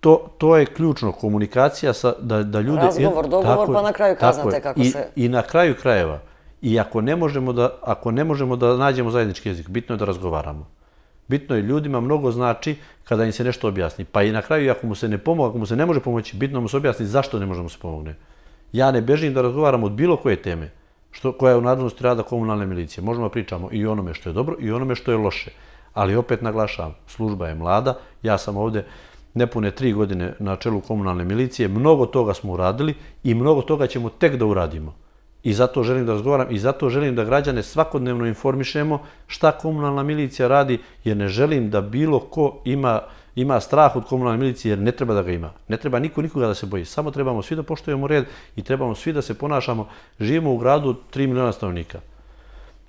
to, to je ključno, komunikacija sa, da, da ljude... Razgovor, je, dogovor, pa na kraju kazna kako se... I, I na kraju krajeva, i ako ne možemo da, ako ne možemo da nađemo zajednički jezik, bitno je da razgovaramo. Bitno je ljudima mnogo znači kada im se nešto objasni. Pa i na kraju, ako mu se ne pomoga, ako mu se ne može pomoći, bitno mu se objasni zašto ne možemo se pomogne. Ja ne bežim da razgovaram od bilo koje teme što, koja je u nadležnosti rada komunalne milicije. Možemo da pričamo i onome što je dobro i onome što je loše. Ali opet naglašavam, služba je mlada, ja sam ovde nepune tri godine na čelu komunalne milicije, mnogo toga smo uradili i mnogo toga ćemo tek da uradimo. I zato želim da razgovaram i zato želim da građane svakodnevno informišemo šta komunalna milicija radi, jer ne želim da bilo ko ima, ima strah od komunalne milicije, jer ne treba da ga ima. Ne treba niko nikoga da se boji. Samo trebamo svi da poštojemo red i trebamo svi da se ponašamo. Živimo u gradu 3 miliona stanovnika.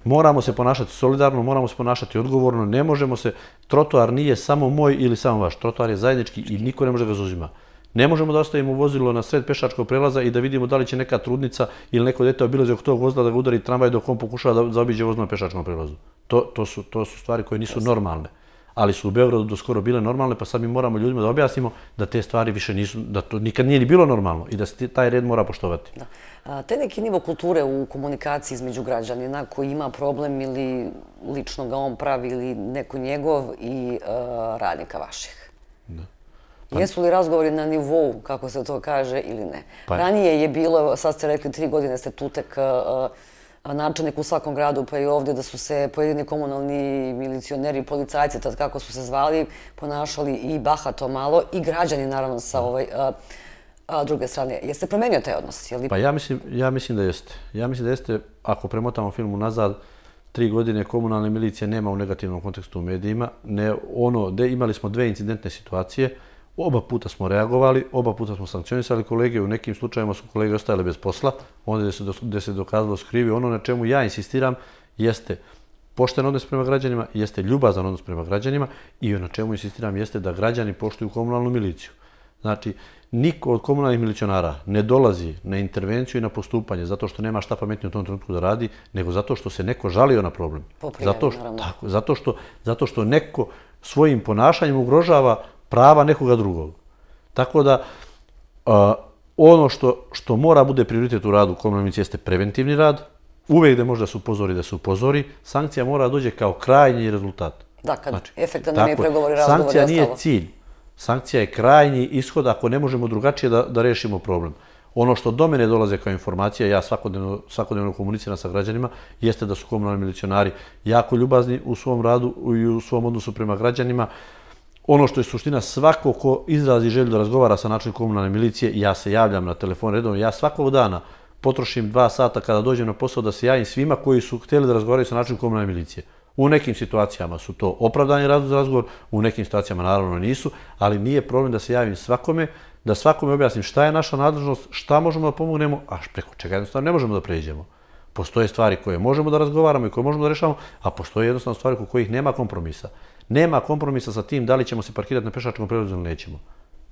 Moramo se ponašati solidarno, moramo se ponašati odgovorno, ne možemo se, trotoar nije samo moj ili samo vaš, trotoar je zajednički i niko ne može da ga zuzima. Ne možemo da ostavimo vozilo na sred pešačkog prelaza i da vidimo da li će neka trudnica ili neko dete obilazi oko tog vozila da ga udari tramvaj dok on pokušava da zaobiđe vozilo na pešačkom prelazu. To, to, su, to su stvari koje nisu normalne. Ali su u Beogradu do skoro bile normalne, pa sad mi moramo ljudima da objasnimo da te stvari više nisu, da to nikad nije ni bilo normalno i da se taj red mora poštovati.
Da. te neki nivo kulture u komunikaciji između građanina koji ima problem ili lično ga on pravi ili neko njegov i radnika vaših. Pa- Jesu li razgovori na nivou, kako se to kaže, ili ne? Pa- Ranije je bilo, sad ste rekli, tri godine ste tutek e, e, načelnik u svakom gradu, pa i ovdje da su se pojedini komunalni milicioneri, policajci, tad kako su se zvali, ponašali i baha to malo, i građani, naravno, sa ovaj, a, e, a, druge strane. Jeste promenio taj odnos? Je Pa ja
mislim, ja mislim da jeste. Ja mislim da jeste, ako premotamo filmu nazad, tri godine komunalne milicije nema u negativnom kontekstu u medijima. Ne, ono, de, imali smo dve incidentne situacije, Oba puta smo reagovali, oba puta smo sankcionisali kolege, u nekim slučajima su kolege ostale bez posla, onda gde se, se dokazalo skrivi. Ono na čemu ja insistiram jeste pošten odnos prema građanima, jeste ljubazan odnos prema građanima i na čemu insistiram jeste da građani poštuju komunalnu miliciju. Znači, niko od komunalnih milicionara ne dolazi na intervenciju i na postupanje zato što nema šta pametnije u tom trenutku da radi, nego zato što se neko žalio na problem. zato, tako, zato, što, zato što neko svojim ponašanjem ugrožava prava nekoga drugog. Tako da, ono što, što mora bude prioritet u radu komunalnoj milicije jeste preventivni rad, uvek da može da se upozori, da se upozori, sankcija mora dođe kao krajnji rezultat. Da, kad znači, efektan nam je pregovor i razgovor je Sankcija nije cilj. Sankcija je krajnji ishod ako ne možemo drugačije da, da rešimo problem. Ono što do mene dolaze kao informacija, ja svakodnevno, svakodnevno komuniciram sa građanima, jeste da su komunalni milicionari jako ljubazni u svom radu i u svom odnosu prema građanima. Ono što je suština, svako ko izrazi želju da razgovara sa načinom komunalne milicije, ja se javljam na telefon redom, ja svakog dana potrošim dva sata kada dođem na posao da se javim svima koji su htjeli da razgovaraju sa načinom komunalne milicije. U nekim situacijama su to opravdanje razlog za razgovor, u nekim situacijama naravno nisu, ali nije problem da se javim svakome, da svakome objasnim šta je naša nadležnost, šta možemo da pomognemo, a preko čega jednostavno ne možemo da pređemo. Postoje stvari koje možemo da razgovaramo i koje možemo da rešavamo, a postoje jednostavno stvari koje kojih nema kompromisa. Nema kompromisa sa tim da li ćemo se parkirati na pešačkom prelazu ili nećemo.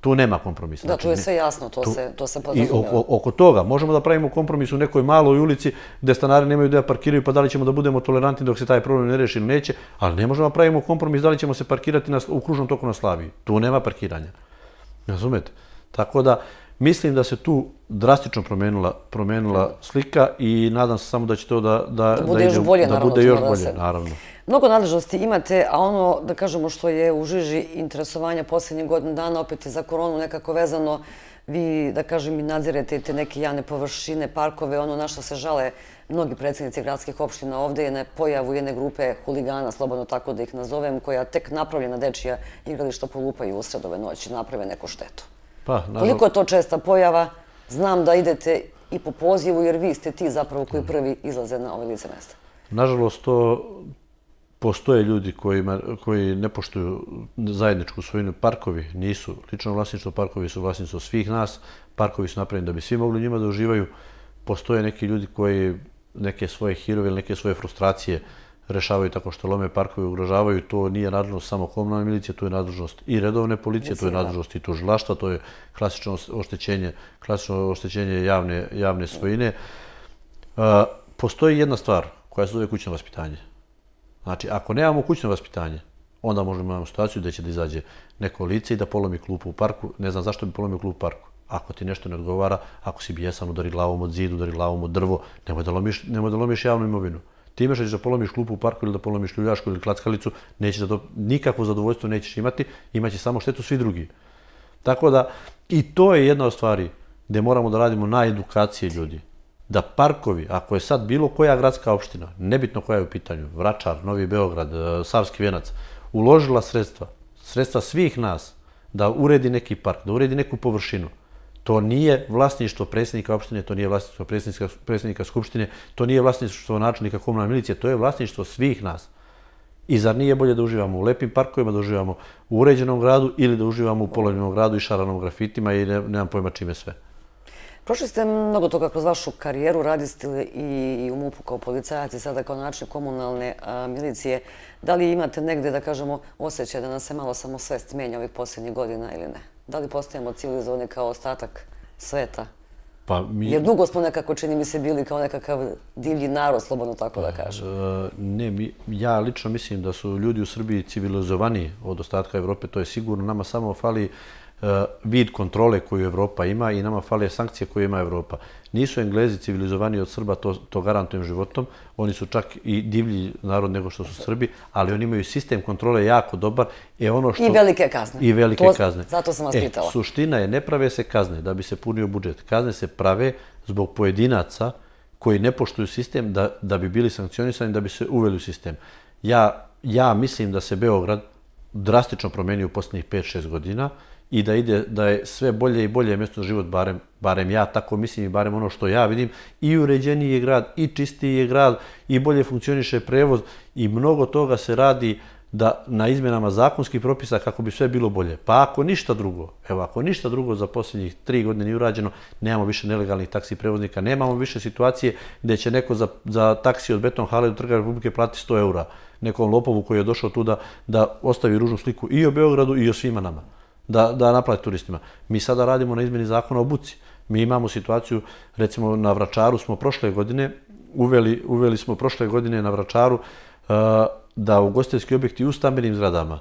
Tu nema kompromisa. Da, znači, tu je sve jasno, to, se, to se podrazumio. I oko, oko toga, možemo da pravimo kompromis u nekoj maloj ulici gde stanari nemaju da parkiraju, pa da li ćemo da budemo tolerantni dok se taj problem ne reši ili neće, ali ne možemo da pravimo kompromis da li ćemo se parkirati na, u kružnom toku na Slaviji. Tu nema parkiranja. Razumete? Tako da, Mislim da se tu drastično promenila, promenila mm. slika i nadam se samo da će to da, da, da bude još bolje, bude naravno, još bolje naravno.
Mnogo nadležnosti imate, a ono da kažemo što je u žiži interesovanja posljednjih godina dana opet je za koronu nekako vezano, vi da kažem i nadzirete te neke javne površine, parkove, ono na što se žale mnogi predsjednici gradskih opština ovdje je na pojavu jedne grupe huligana, slobodno tako da ih nazovem, koja tek napravljena dečija igrališta polupaju usred ove noći, naprave neku štetu. Pa, Koliko je to česta pojava? Znam da idete i po pozivu, jer vi ste ti zapravo koji prvi izlaze na ove ovaj lice mesta.
Nažalost, to postoje ljudi kojima, koji ne poštuju zajedničku svojinu. Parkovi nisu lično vlasništvo, parkovi su vlasništvo svih nas, parkovi su napravljeni da bi svi mogli njima da uživaju. Postoje neki ljudi koji neke svoje hirove ili neke svoje frustracije uh, rešavaju tako što lome parkove, ugrožavaju, to nije nadležnost samo komunalne milicije, to je nadležnost i redovne policije, to je nadležnost i tužilaštva, to je klasično oštećenje, klasično oštećenje javne, javne svojine. Postoji jedna stvar koja se zove kućno vaspitanje. Znači, ako nemamo kućno vaspitanje, onda možemo imati situaciju da će da izađe neko lice i da polomi klupu u parku. Ne znam zašto bi polomio klup u parku. Ako ti nešto ne odgovara, ako si bijesan, udari glavom od zidu, udari glavom od drvo, nemoj da lomiš, nemoj da lomiš javnu imovinu time što ćeš da polomiš klupu u parku ili da polomiš ljuljašku ili klackalicu, neće da to, nikakvo zadovoljstvo nećeš imati, imaće samo štetu svi drugi. Tako da, i to je jedna od stvari gde moramo da radimo na edukacije ljudi. Da parkovi, ako je sad bilo koja gradska opština, nebitno koja je u pitanju, Vračar, Novi Beograd, e, Savski Venac, uložila sredstva, sredstva svih nas, da uredi neki park, da uredi neku površinu, To nije vlasništvo predsjednika opštine, to nije vlasništvo predsjednika, predsjednika skupštine, to nije vlasništvo načelnika komunalne milicije, to je vlasništvo svih nas. I zar nije bolje da uživamo u lepim parkovima, da uživamo u uređenom gradu ili da uživamo u polovnom gradu i šaranom grafitima i ne, nemam pojma čime sve.
Prošli ste mnogo toga kroz vašu karijeru, radiste li i u MUP-u kao policajac i sada kao način komunalne milicije. Da li imate negde, da kažemo, osjećaj da nas se malo samo svest menja ovih posljednjih godina ili ne? da li postajemo civilizovani kao ostatak sveta?
Pa mi... Jer dugo
smo nekako, čini mi se, bili kao nekakav divlji narod, slobodno tako da pa, kažem.
E, ne, mi, ja lično mislim da su ljudi u Srbiji civilizovani od ostatka Evrope, to je sigurno. Nama samo fali e, vid kontrole koju Evropa ima i nama fali sankcije koje ima Evropa. Nisu Englezi civilizovani od Srba, to garantujem životom. Oni su čak i divlji narod nego što su Srbi, ali oni imaju sistem kontrole jako dobar. E, ono I velike kazne. I velike kazne. Zato sam vas e, pitala. Suština je, ne prave se kazne da bi se punio budžet. Kazne se prave zbog pojedinaca koji ne poštuju sistem da bi bili sankcionisani, da bi se uveli u sistem. Ja mislim da se Beograd drastično promenio u posljednjih 5-6 godina i da ide da je sve bolje i bolje mjesto život, barem, barem ja tako mislim i barem ono što ja vidim, i uređeniji je grad, i čistiji je grad, i bolje funkcioniše prevoz i mnogo toga se radi da na izmjenama zakonskih propisa kako bi sve bilo bolje. Pa ako ništa drugo, evo ako ništa drugo za posljednjih tri godine nije urađeno, nemamo više nelegalnih taksi prevoznika, nemamo više situacije gde će neko za, za taksi od Beton Hale do Trga Republike plati 100 eura nekom lopovu koji je došao tu da, da ostavi ružnu sliku i o Beogradu i o svima nama da, da naplati turistima. Mi sada radimo na izmjeni zakona o buci. Mi imamo situaciju, recimo na Vračaru smo prošle godine, uveli, uveli smo prošle godine na Vračaru uh, da ugostiteljski objekti u stambenim zgradama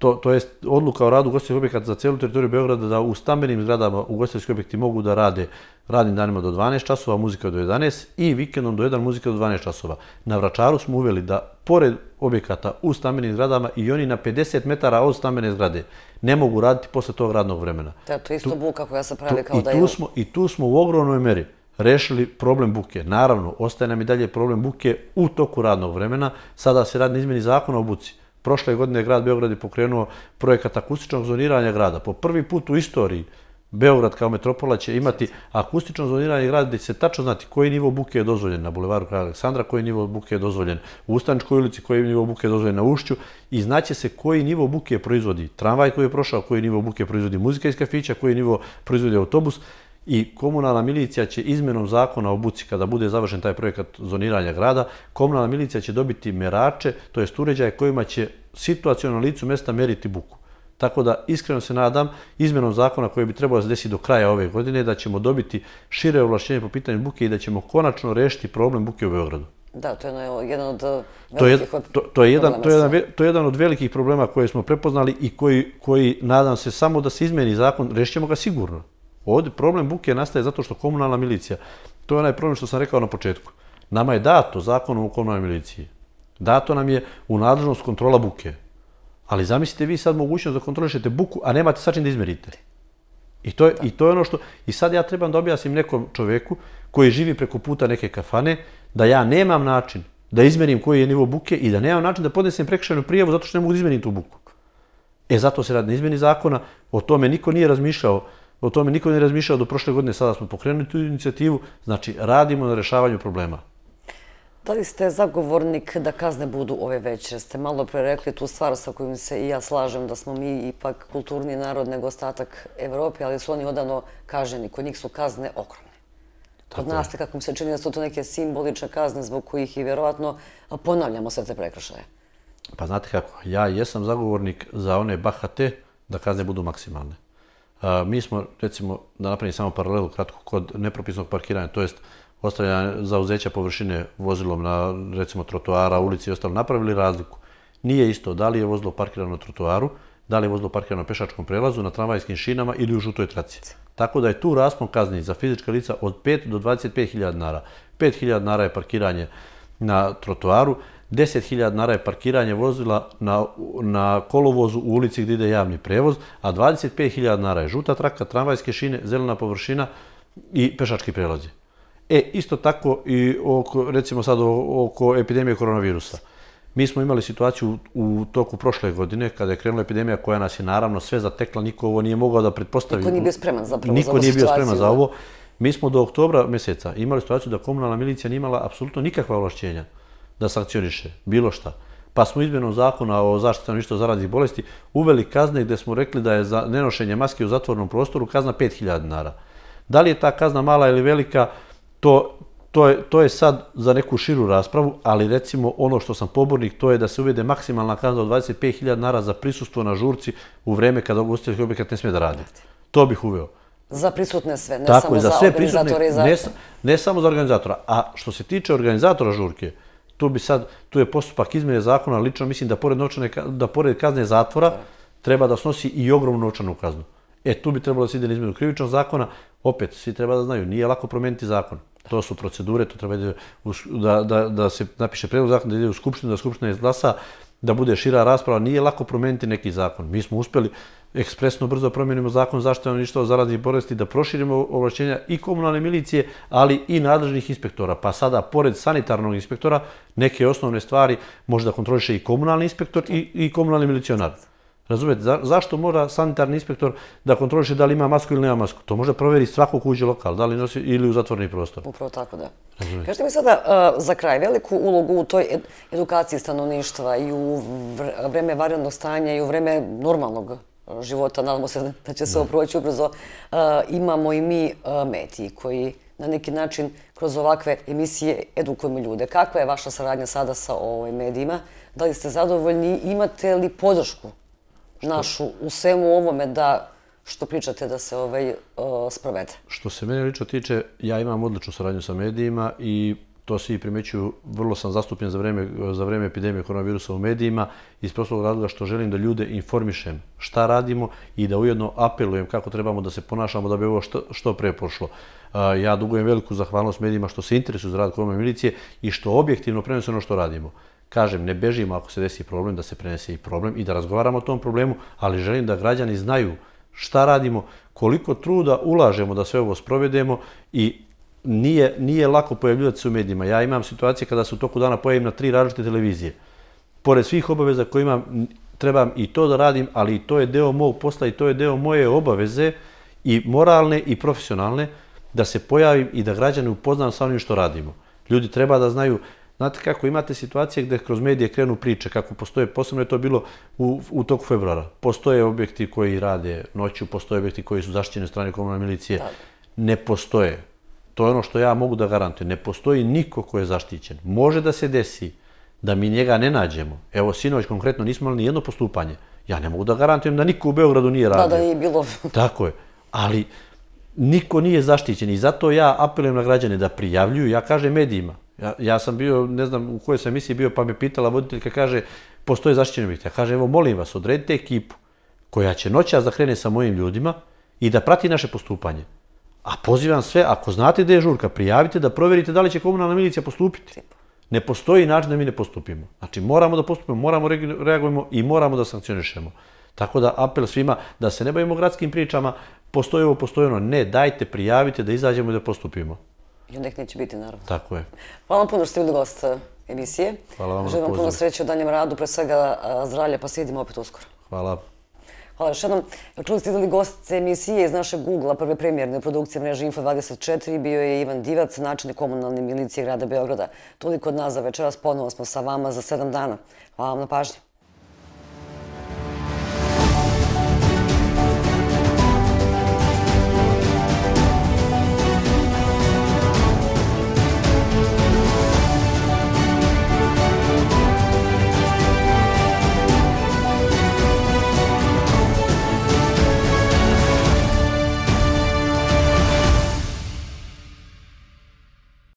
to, to je odluka o radu ugostiteljskih objekata za celu teritoriju Beograda da u stambenim zgradama ugostiteljski objekti mogu da rade radnim danima do 12 časova, muzika do 11 i vikendom do 1 muzika do 12 časova. Na Vračaru smo uveli da pored objekata u stambenim zgradama i oni na 50 metara od stambene zgrade ne mogu raditi posle tog radnog vremena.
Da, to je isto buka koja se pravi kao da je... Smo,
I tu smo u ogromnoj meri rešili problem buke. Naravno, ostaje nam i dalje problem buke u toku radnog vremena. Sada se radi izmeni zakona o buci. Prošle godine grad Beograd je pokrenuo projekat akustičnog zoniranja grada. Po prvi put u istoriji Beograd kao metropola će imati akustično zoniranje grada gdje će se tačno znati koji nivo buke je dozvoljen na bulevaru Kralja Aleksandra, koji nivo buke je dozvoljen u Ustaničkoj ulici, koji nivo buke je dozvoljen na Ušću i znaće se koji nivo buke proizvodi tramvaj koji je prošao, koji nivo buke proizvodi muzika iz kafića, koji nivo proizvodi autobus i komunalna milicija će izmenom zakona o buci, kada bude završen taj projekat zoniranja grada, komunalna milicija će dobiti merače, to je uređaje kojima će situacijalno licu mesta meriti buku. Tako da iskreno se nadam izmenom zakona koje bi trebalo se desiti do kraja ove godine da ćemo dobiti šire ovlašćenje po pitanju buke i da ćemo konačno rešiti problem buke u Beogradu.
Da, to je ono, jedan od velikih to je, to, je jedan, problema. To je, jedan,
to je jedan od velikih problema koje smo prepoznali i koji, koji nadam se samo da se izmeni zakon, rešit ga sigurno. Ovdje problem buke nastaje zato što komunalna milicija, to je onaj problem što sam rekao na početku, nama je dato zakonom o komunalnoj miliciji. Dato nam je u nadležnost kontrola buke. Ali zamislite vi sad mogućnost da kontrolišete buku, a nemate sačin da izmerite. I to, je, I to je ono što... I sad ja trebam da objasnim nekom čoveku koji živi preko puta neke kafane da ja nemam način da izmerim koji je nivo buke i da nemam način da podnesem prekšajnu prijavu zato što ne mogu da izmerim tu buku. E, zato se radi na izmeni zakona, o tome niko nije razmišljao o tome niko ne razmišljao do prošle godine, sada smo pokrenuli tu inicijativu, znači radimo na rešavanju problema.
Da li ste zagovornik da kazne budu ove veće? Ste malo pre rekli tu stvar sa kojim se i ja slažem da smo mi ipak kulturni narod nego ostatak Evropi, ali su oni odavno kaženi. Kod njih su kazne okromne. Od nas te kako mi se čini da su to neke simbolične kazne zbog kojih i vjerovatno ponavljamo sve te prekršaje.
Pa znate kako, ja jesam zagovornik za one bahate da kazne budu maksimalne mi smo, recimo, da napravim samo paralelu kratko kod nepropisnog parkiranja, to jest ostavljanja zauzeća površine vozilom na, recimo, trotoara, ulici i ostalo, napravili razliku. Nije isto da li je vozilo parkirano na trotoaru, da li je vozilo parkirano na pešačkom prelazu, na tramvajskim šinama ili u žutoj traci. Tako da je tu raspon kazni za fizička lica od 5 do 25.000 hiljada 5.000 5 je parkiranje na trotoaru, 10.000 dinara je parkiranje vozila na, na kolovozu u ulici gdje ide javni prevoz, a 25.000 dinara je žuta traka, tramvajske šine, zelena površina i pešački prelazi. E, isto tako i oko, recimo sad oko epidemije koronavirusa. Mi smo imali situaciju u toku prošle godine kada je krenula epidemija koja nas je naravno sve zatekla, niko ovo nije mogao da pretpostavi. Niko nije bio spreman za ovo Niko nije bio spreman za ovo. Mi smo do oktobra mjeseca imali situaciju da komunalna milicija nije imala apsolutno nikakva ovlašćenja da sankcioniše bilo šta. Pa smo izmjenom zakona o zaštiti stanovništva zaraznih bolesti uveli kazne gde smo rekli da je za nenošenje maske u zatvornom prostoru kazna 5000 dinara. Da li je ta kazna mala ili velika, to, to, je, to je sad za neku širu raspravu, ali recimo ono što sam pobornik, to je da se uvede maksimalna kazna od 25.000 dinara za prisustvo na žurci u vreme kada ugostiteljski objekat ne smije da radi. To bih uveo.
Za prisutne sve, ne samo za, organizatora i za...
Ne, samo za organizatora. A što se tiče organizatora žurke, tu bi sad, tu je postupak izmene zakona, lično mislim da pored, novčane, da pored kazne zatvora treba da snosi i ogromnu novčanu kaznu. E, tu bi trebalo da se ide na izmenu krivičnog zakona, opet, svi treba da znaju, nije lako promeniti zakon. To su procedure, to treba da, da, da, se napiše predlog zakona, da ide u skupštinu, da skupština izglasa, glasa, da bude šira rasprava, nije lako promeniti neki zakon. Mi smo uspeli ekspresno brzo promenimo zakon zašto je ništa o zaraznih bolesti, da proširimo ovlašćenja i komunalne milicije, ali i nadležnih inspektora. Pa sada, pored sanitarnog inspektora, neke osnovne stvari možda kontroliše i komunalni inspektor i, i komunalni milicionar. Razumete, zašto mora sanitarni inspektor da kontroliše da li ima masku ili nema masku? To može proveriti svako kuđe lokal, da li nosi ili u zatvorni prostor. Upravo tako da.
Razumete. Kažete mi sada e, za kraj veliku ulogu u toj edukaciji stanovništva i u vreme varjeno stanja i u vreme normalnog e, života, nadamo se da će se ovo proći ubrzo, e, imamo i mi mediji koji na neki način kroz ovakve emisije edukujemo ljude. Kakva je vaša saradnja sada sa ovim medijima? Da li ste zadovoljni? Imate li podršku našu u svemu ovome da što pričate da se ovaj, e, sprovede.
Što se mene lično tiče, ja imam odličnu saradnju sa medijima i to svi primećuju, vrlo sam zastupljen za vreme, za vreme epidemije koronavirusa u medijima iz prostog razloga što želim da ljude informišem šta radimo i da ujedno apelujem kako trebamo da se ponašamo da bi ovo što, što pre pošlo. E, ja dugujem veliku zahvalnost medijima što se interesuju za rad komunalne milicije i što objektivno prenose ono što radimo kažem, ne bežimo ako se desi problem, da se prenese i problem i da razgovaramo o tom problemu, ali želim da građani znaju šta radimo, koliko truda ulažemo da sve ovo sprovedemo i nije, nije lako pojavljivati se u medijima. Ja imam situacije kada se u toku dana pojavim na tri različite televizije. Pored svih obaveza koje imam, trebam i to da radim, ali i to je deo mog posla i to je deo moje obaveze i moralne i profesionalne da se pojavim i da građane upoznam sa onim što radimo. Ljudi treba da znaju, Znate kako, imate situacije gde kroz medije krenu priče kako postoje, posebno je to bilo u, u toku februara. Postoje objekti koji rade noću, postoje objekti koji su zaštićeni strane komunalne milicije. Ne postoje. To je ono što ja mogu da garantujem. Ne postoji niko ko je zaštićen. Može da se desi da mi njega ne nađemo. Evo, sinoć konkretno nismo imali ni jedno postupanje. Ja ne mogu da garantujem da niko u Beogradu nije radio. Da, da je bilo. Tako je. Ali niko nije zaštićen i zato ja apelujem na građane da prijavljuju. Ja kažem medijima, Ja, ja sam bio, ne znam u kojoj sam emisiji bio, pa me pitala voditeljka, kaže, postoje zaštićeni objekti. Ja kažem, evo, molim vas, odredite ekipu koja će noćas da krene sa mojim ljudima i da prati naše postupanje. A pozivam sve, ako znate da je žurka, prijavite da proverite da li će komunalna milicija postupiti. Ne postoji način da mi ne postupimo. Znači, moramo da postupimo, moramo reagujemo i moramo da sankcionišemo. Tako da apel svima da se ne bavimo gradskim pričama, postoji ovo, postoji ono. Ne, dajte, prijavite da izađemo i da postupimo.
I onda ih neće biti, naravno. Tako je. Hvala vam puno što ste bili gost uh, emisije.
Hvala vam na pozivu. Želim vam puno sreće
u daljem radu, pre svega uh, zdravlja, pa se opet uskoro. Hvala. Hvala još jednom. Čuli ste jedan gost emisije iz naše Google-a, prve premjerne produkcije mreže Info24, bio je Ivan Divac, načine komunalne milicije grada Beograda. Toliko od nas za večeras, ponovo smo sa vama za sedam dana. Hvala vam na pažnju.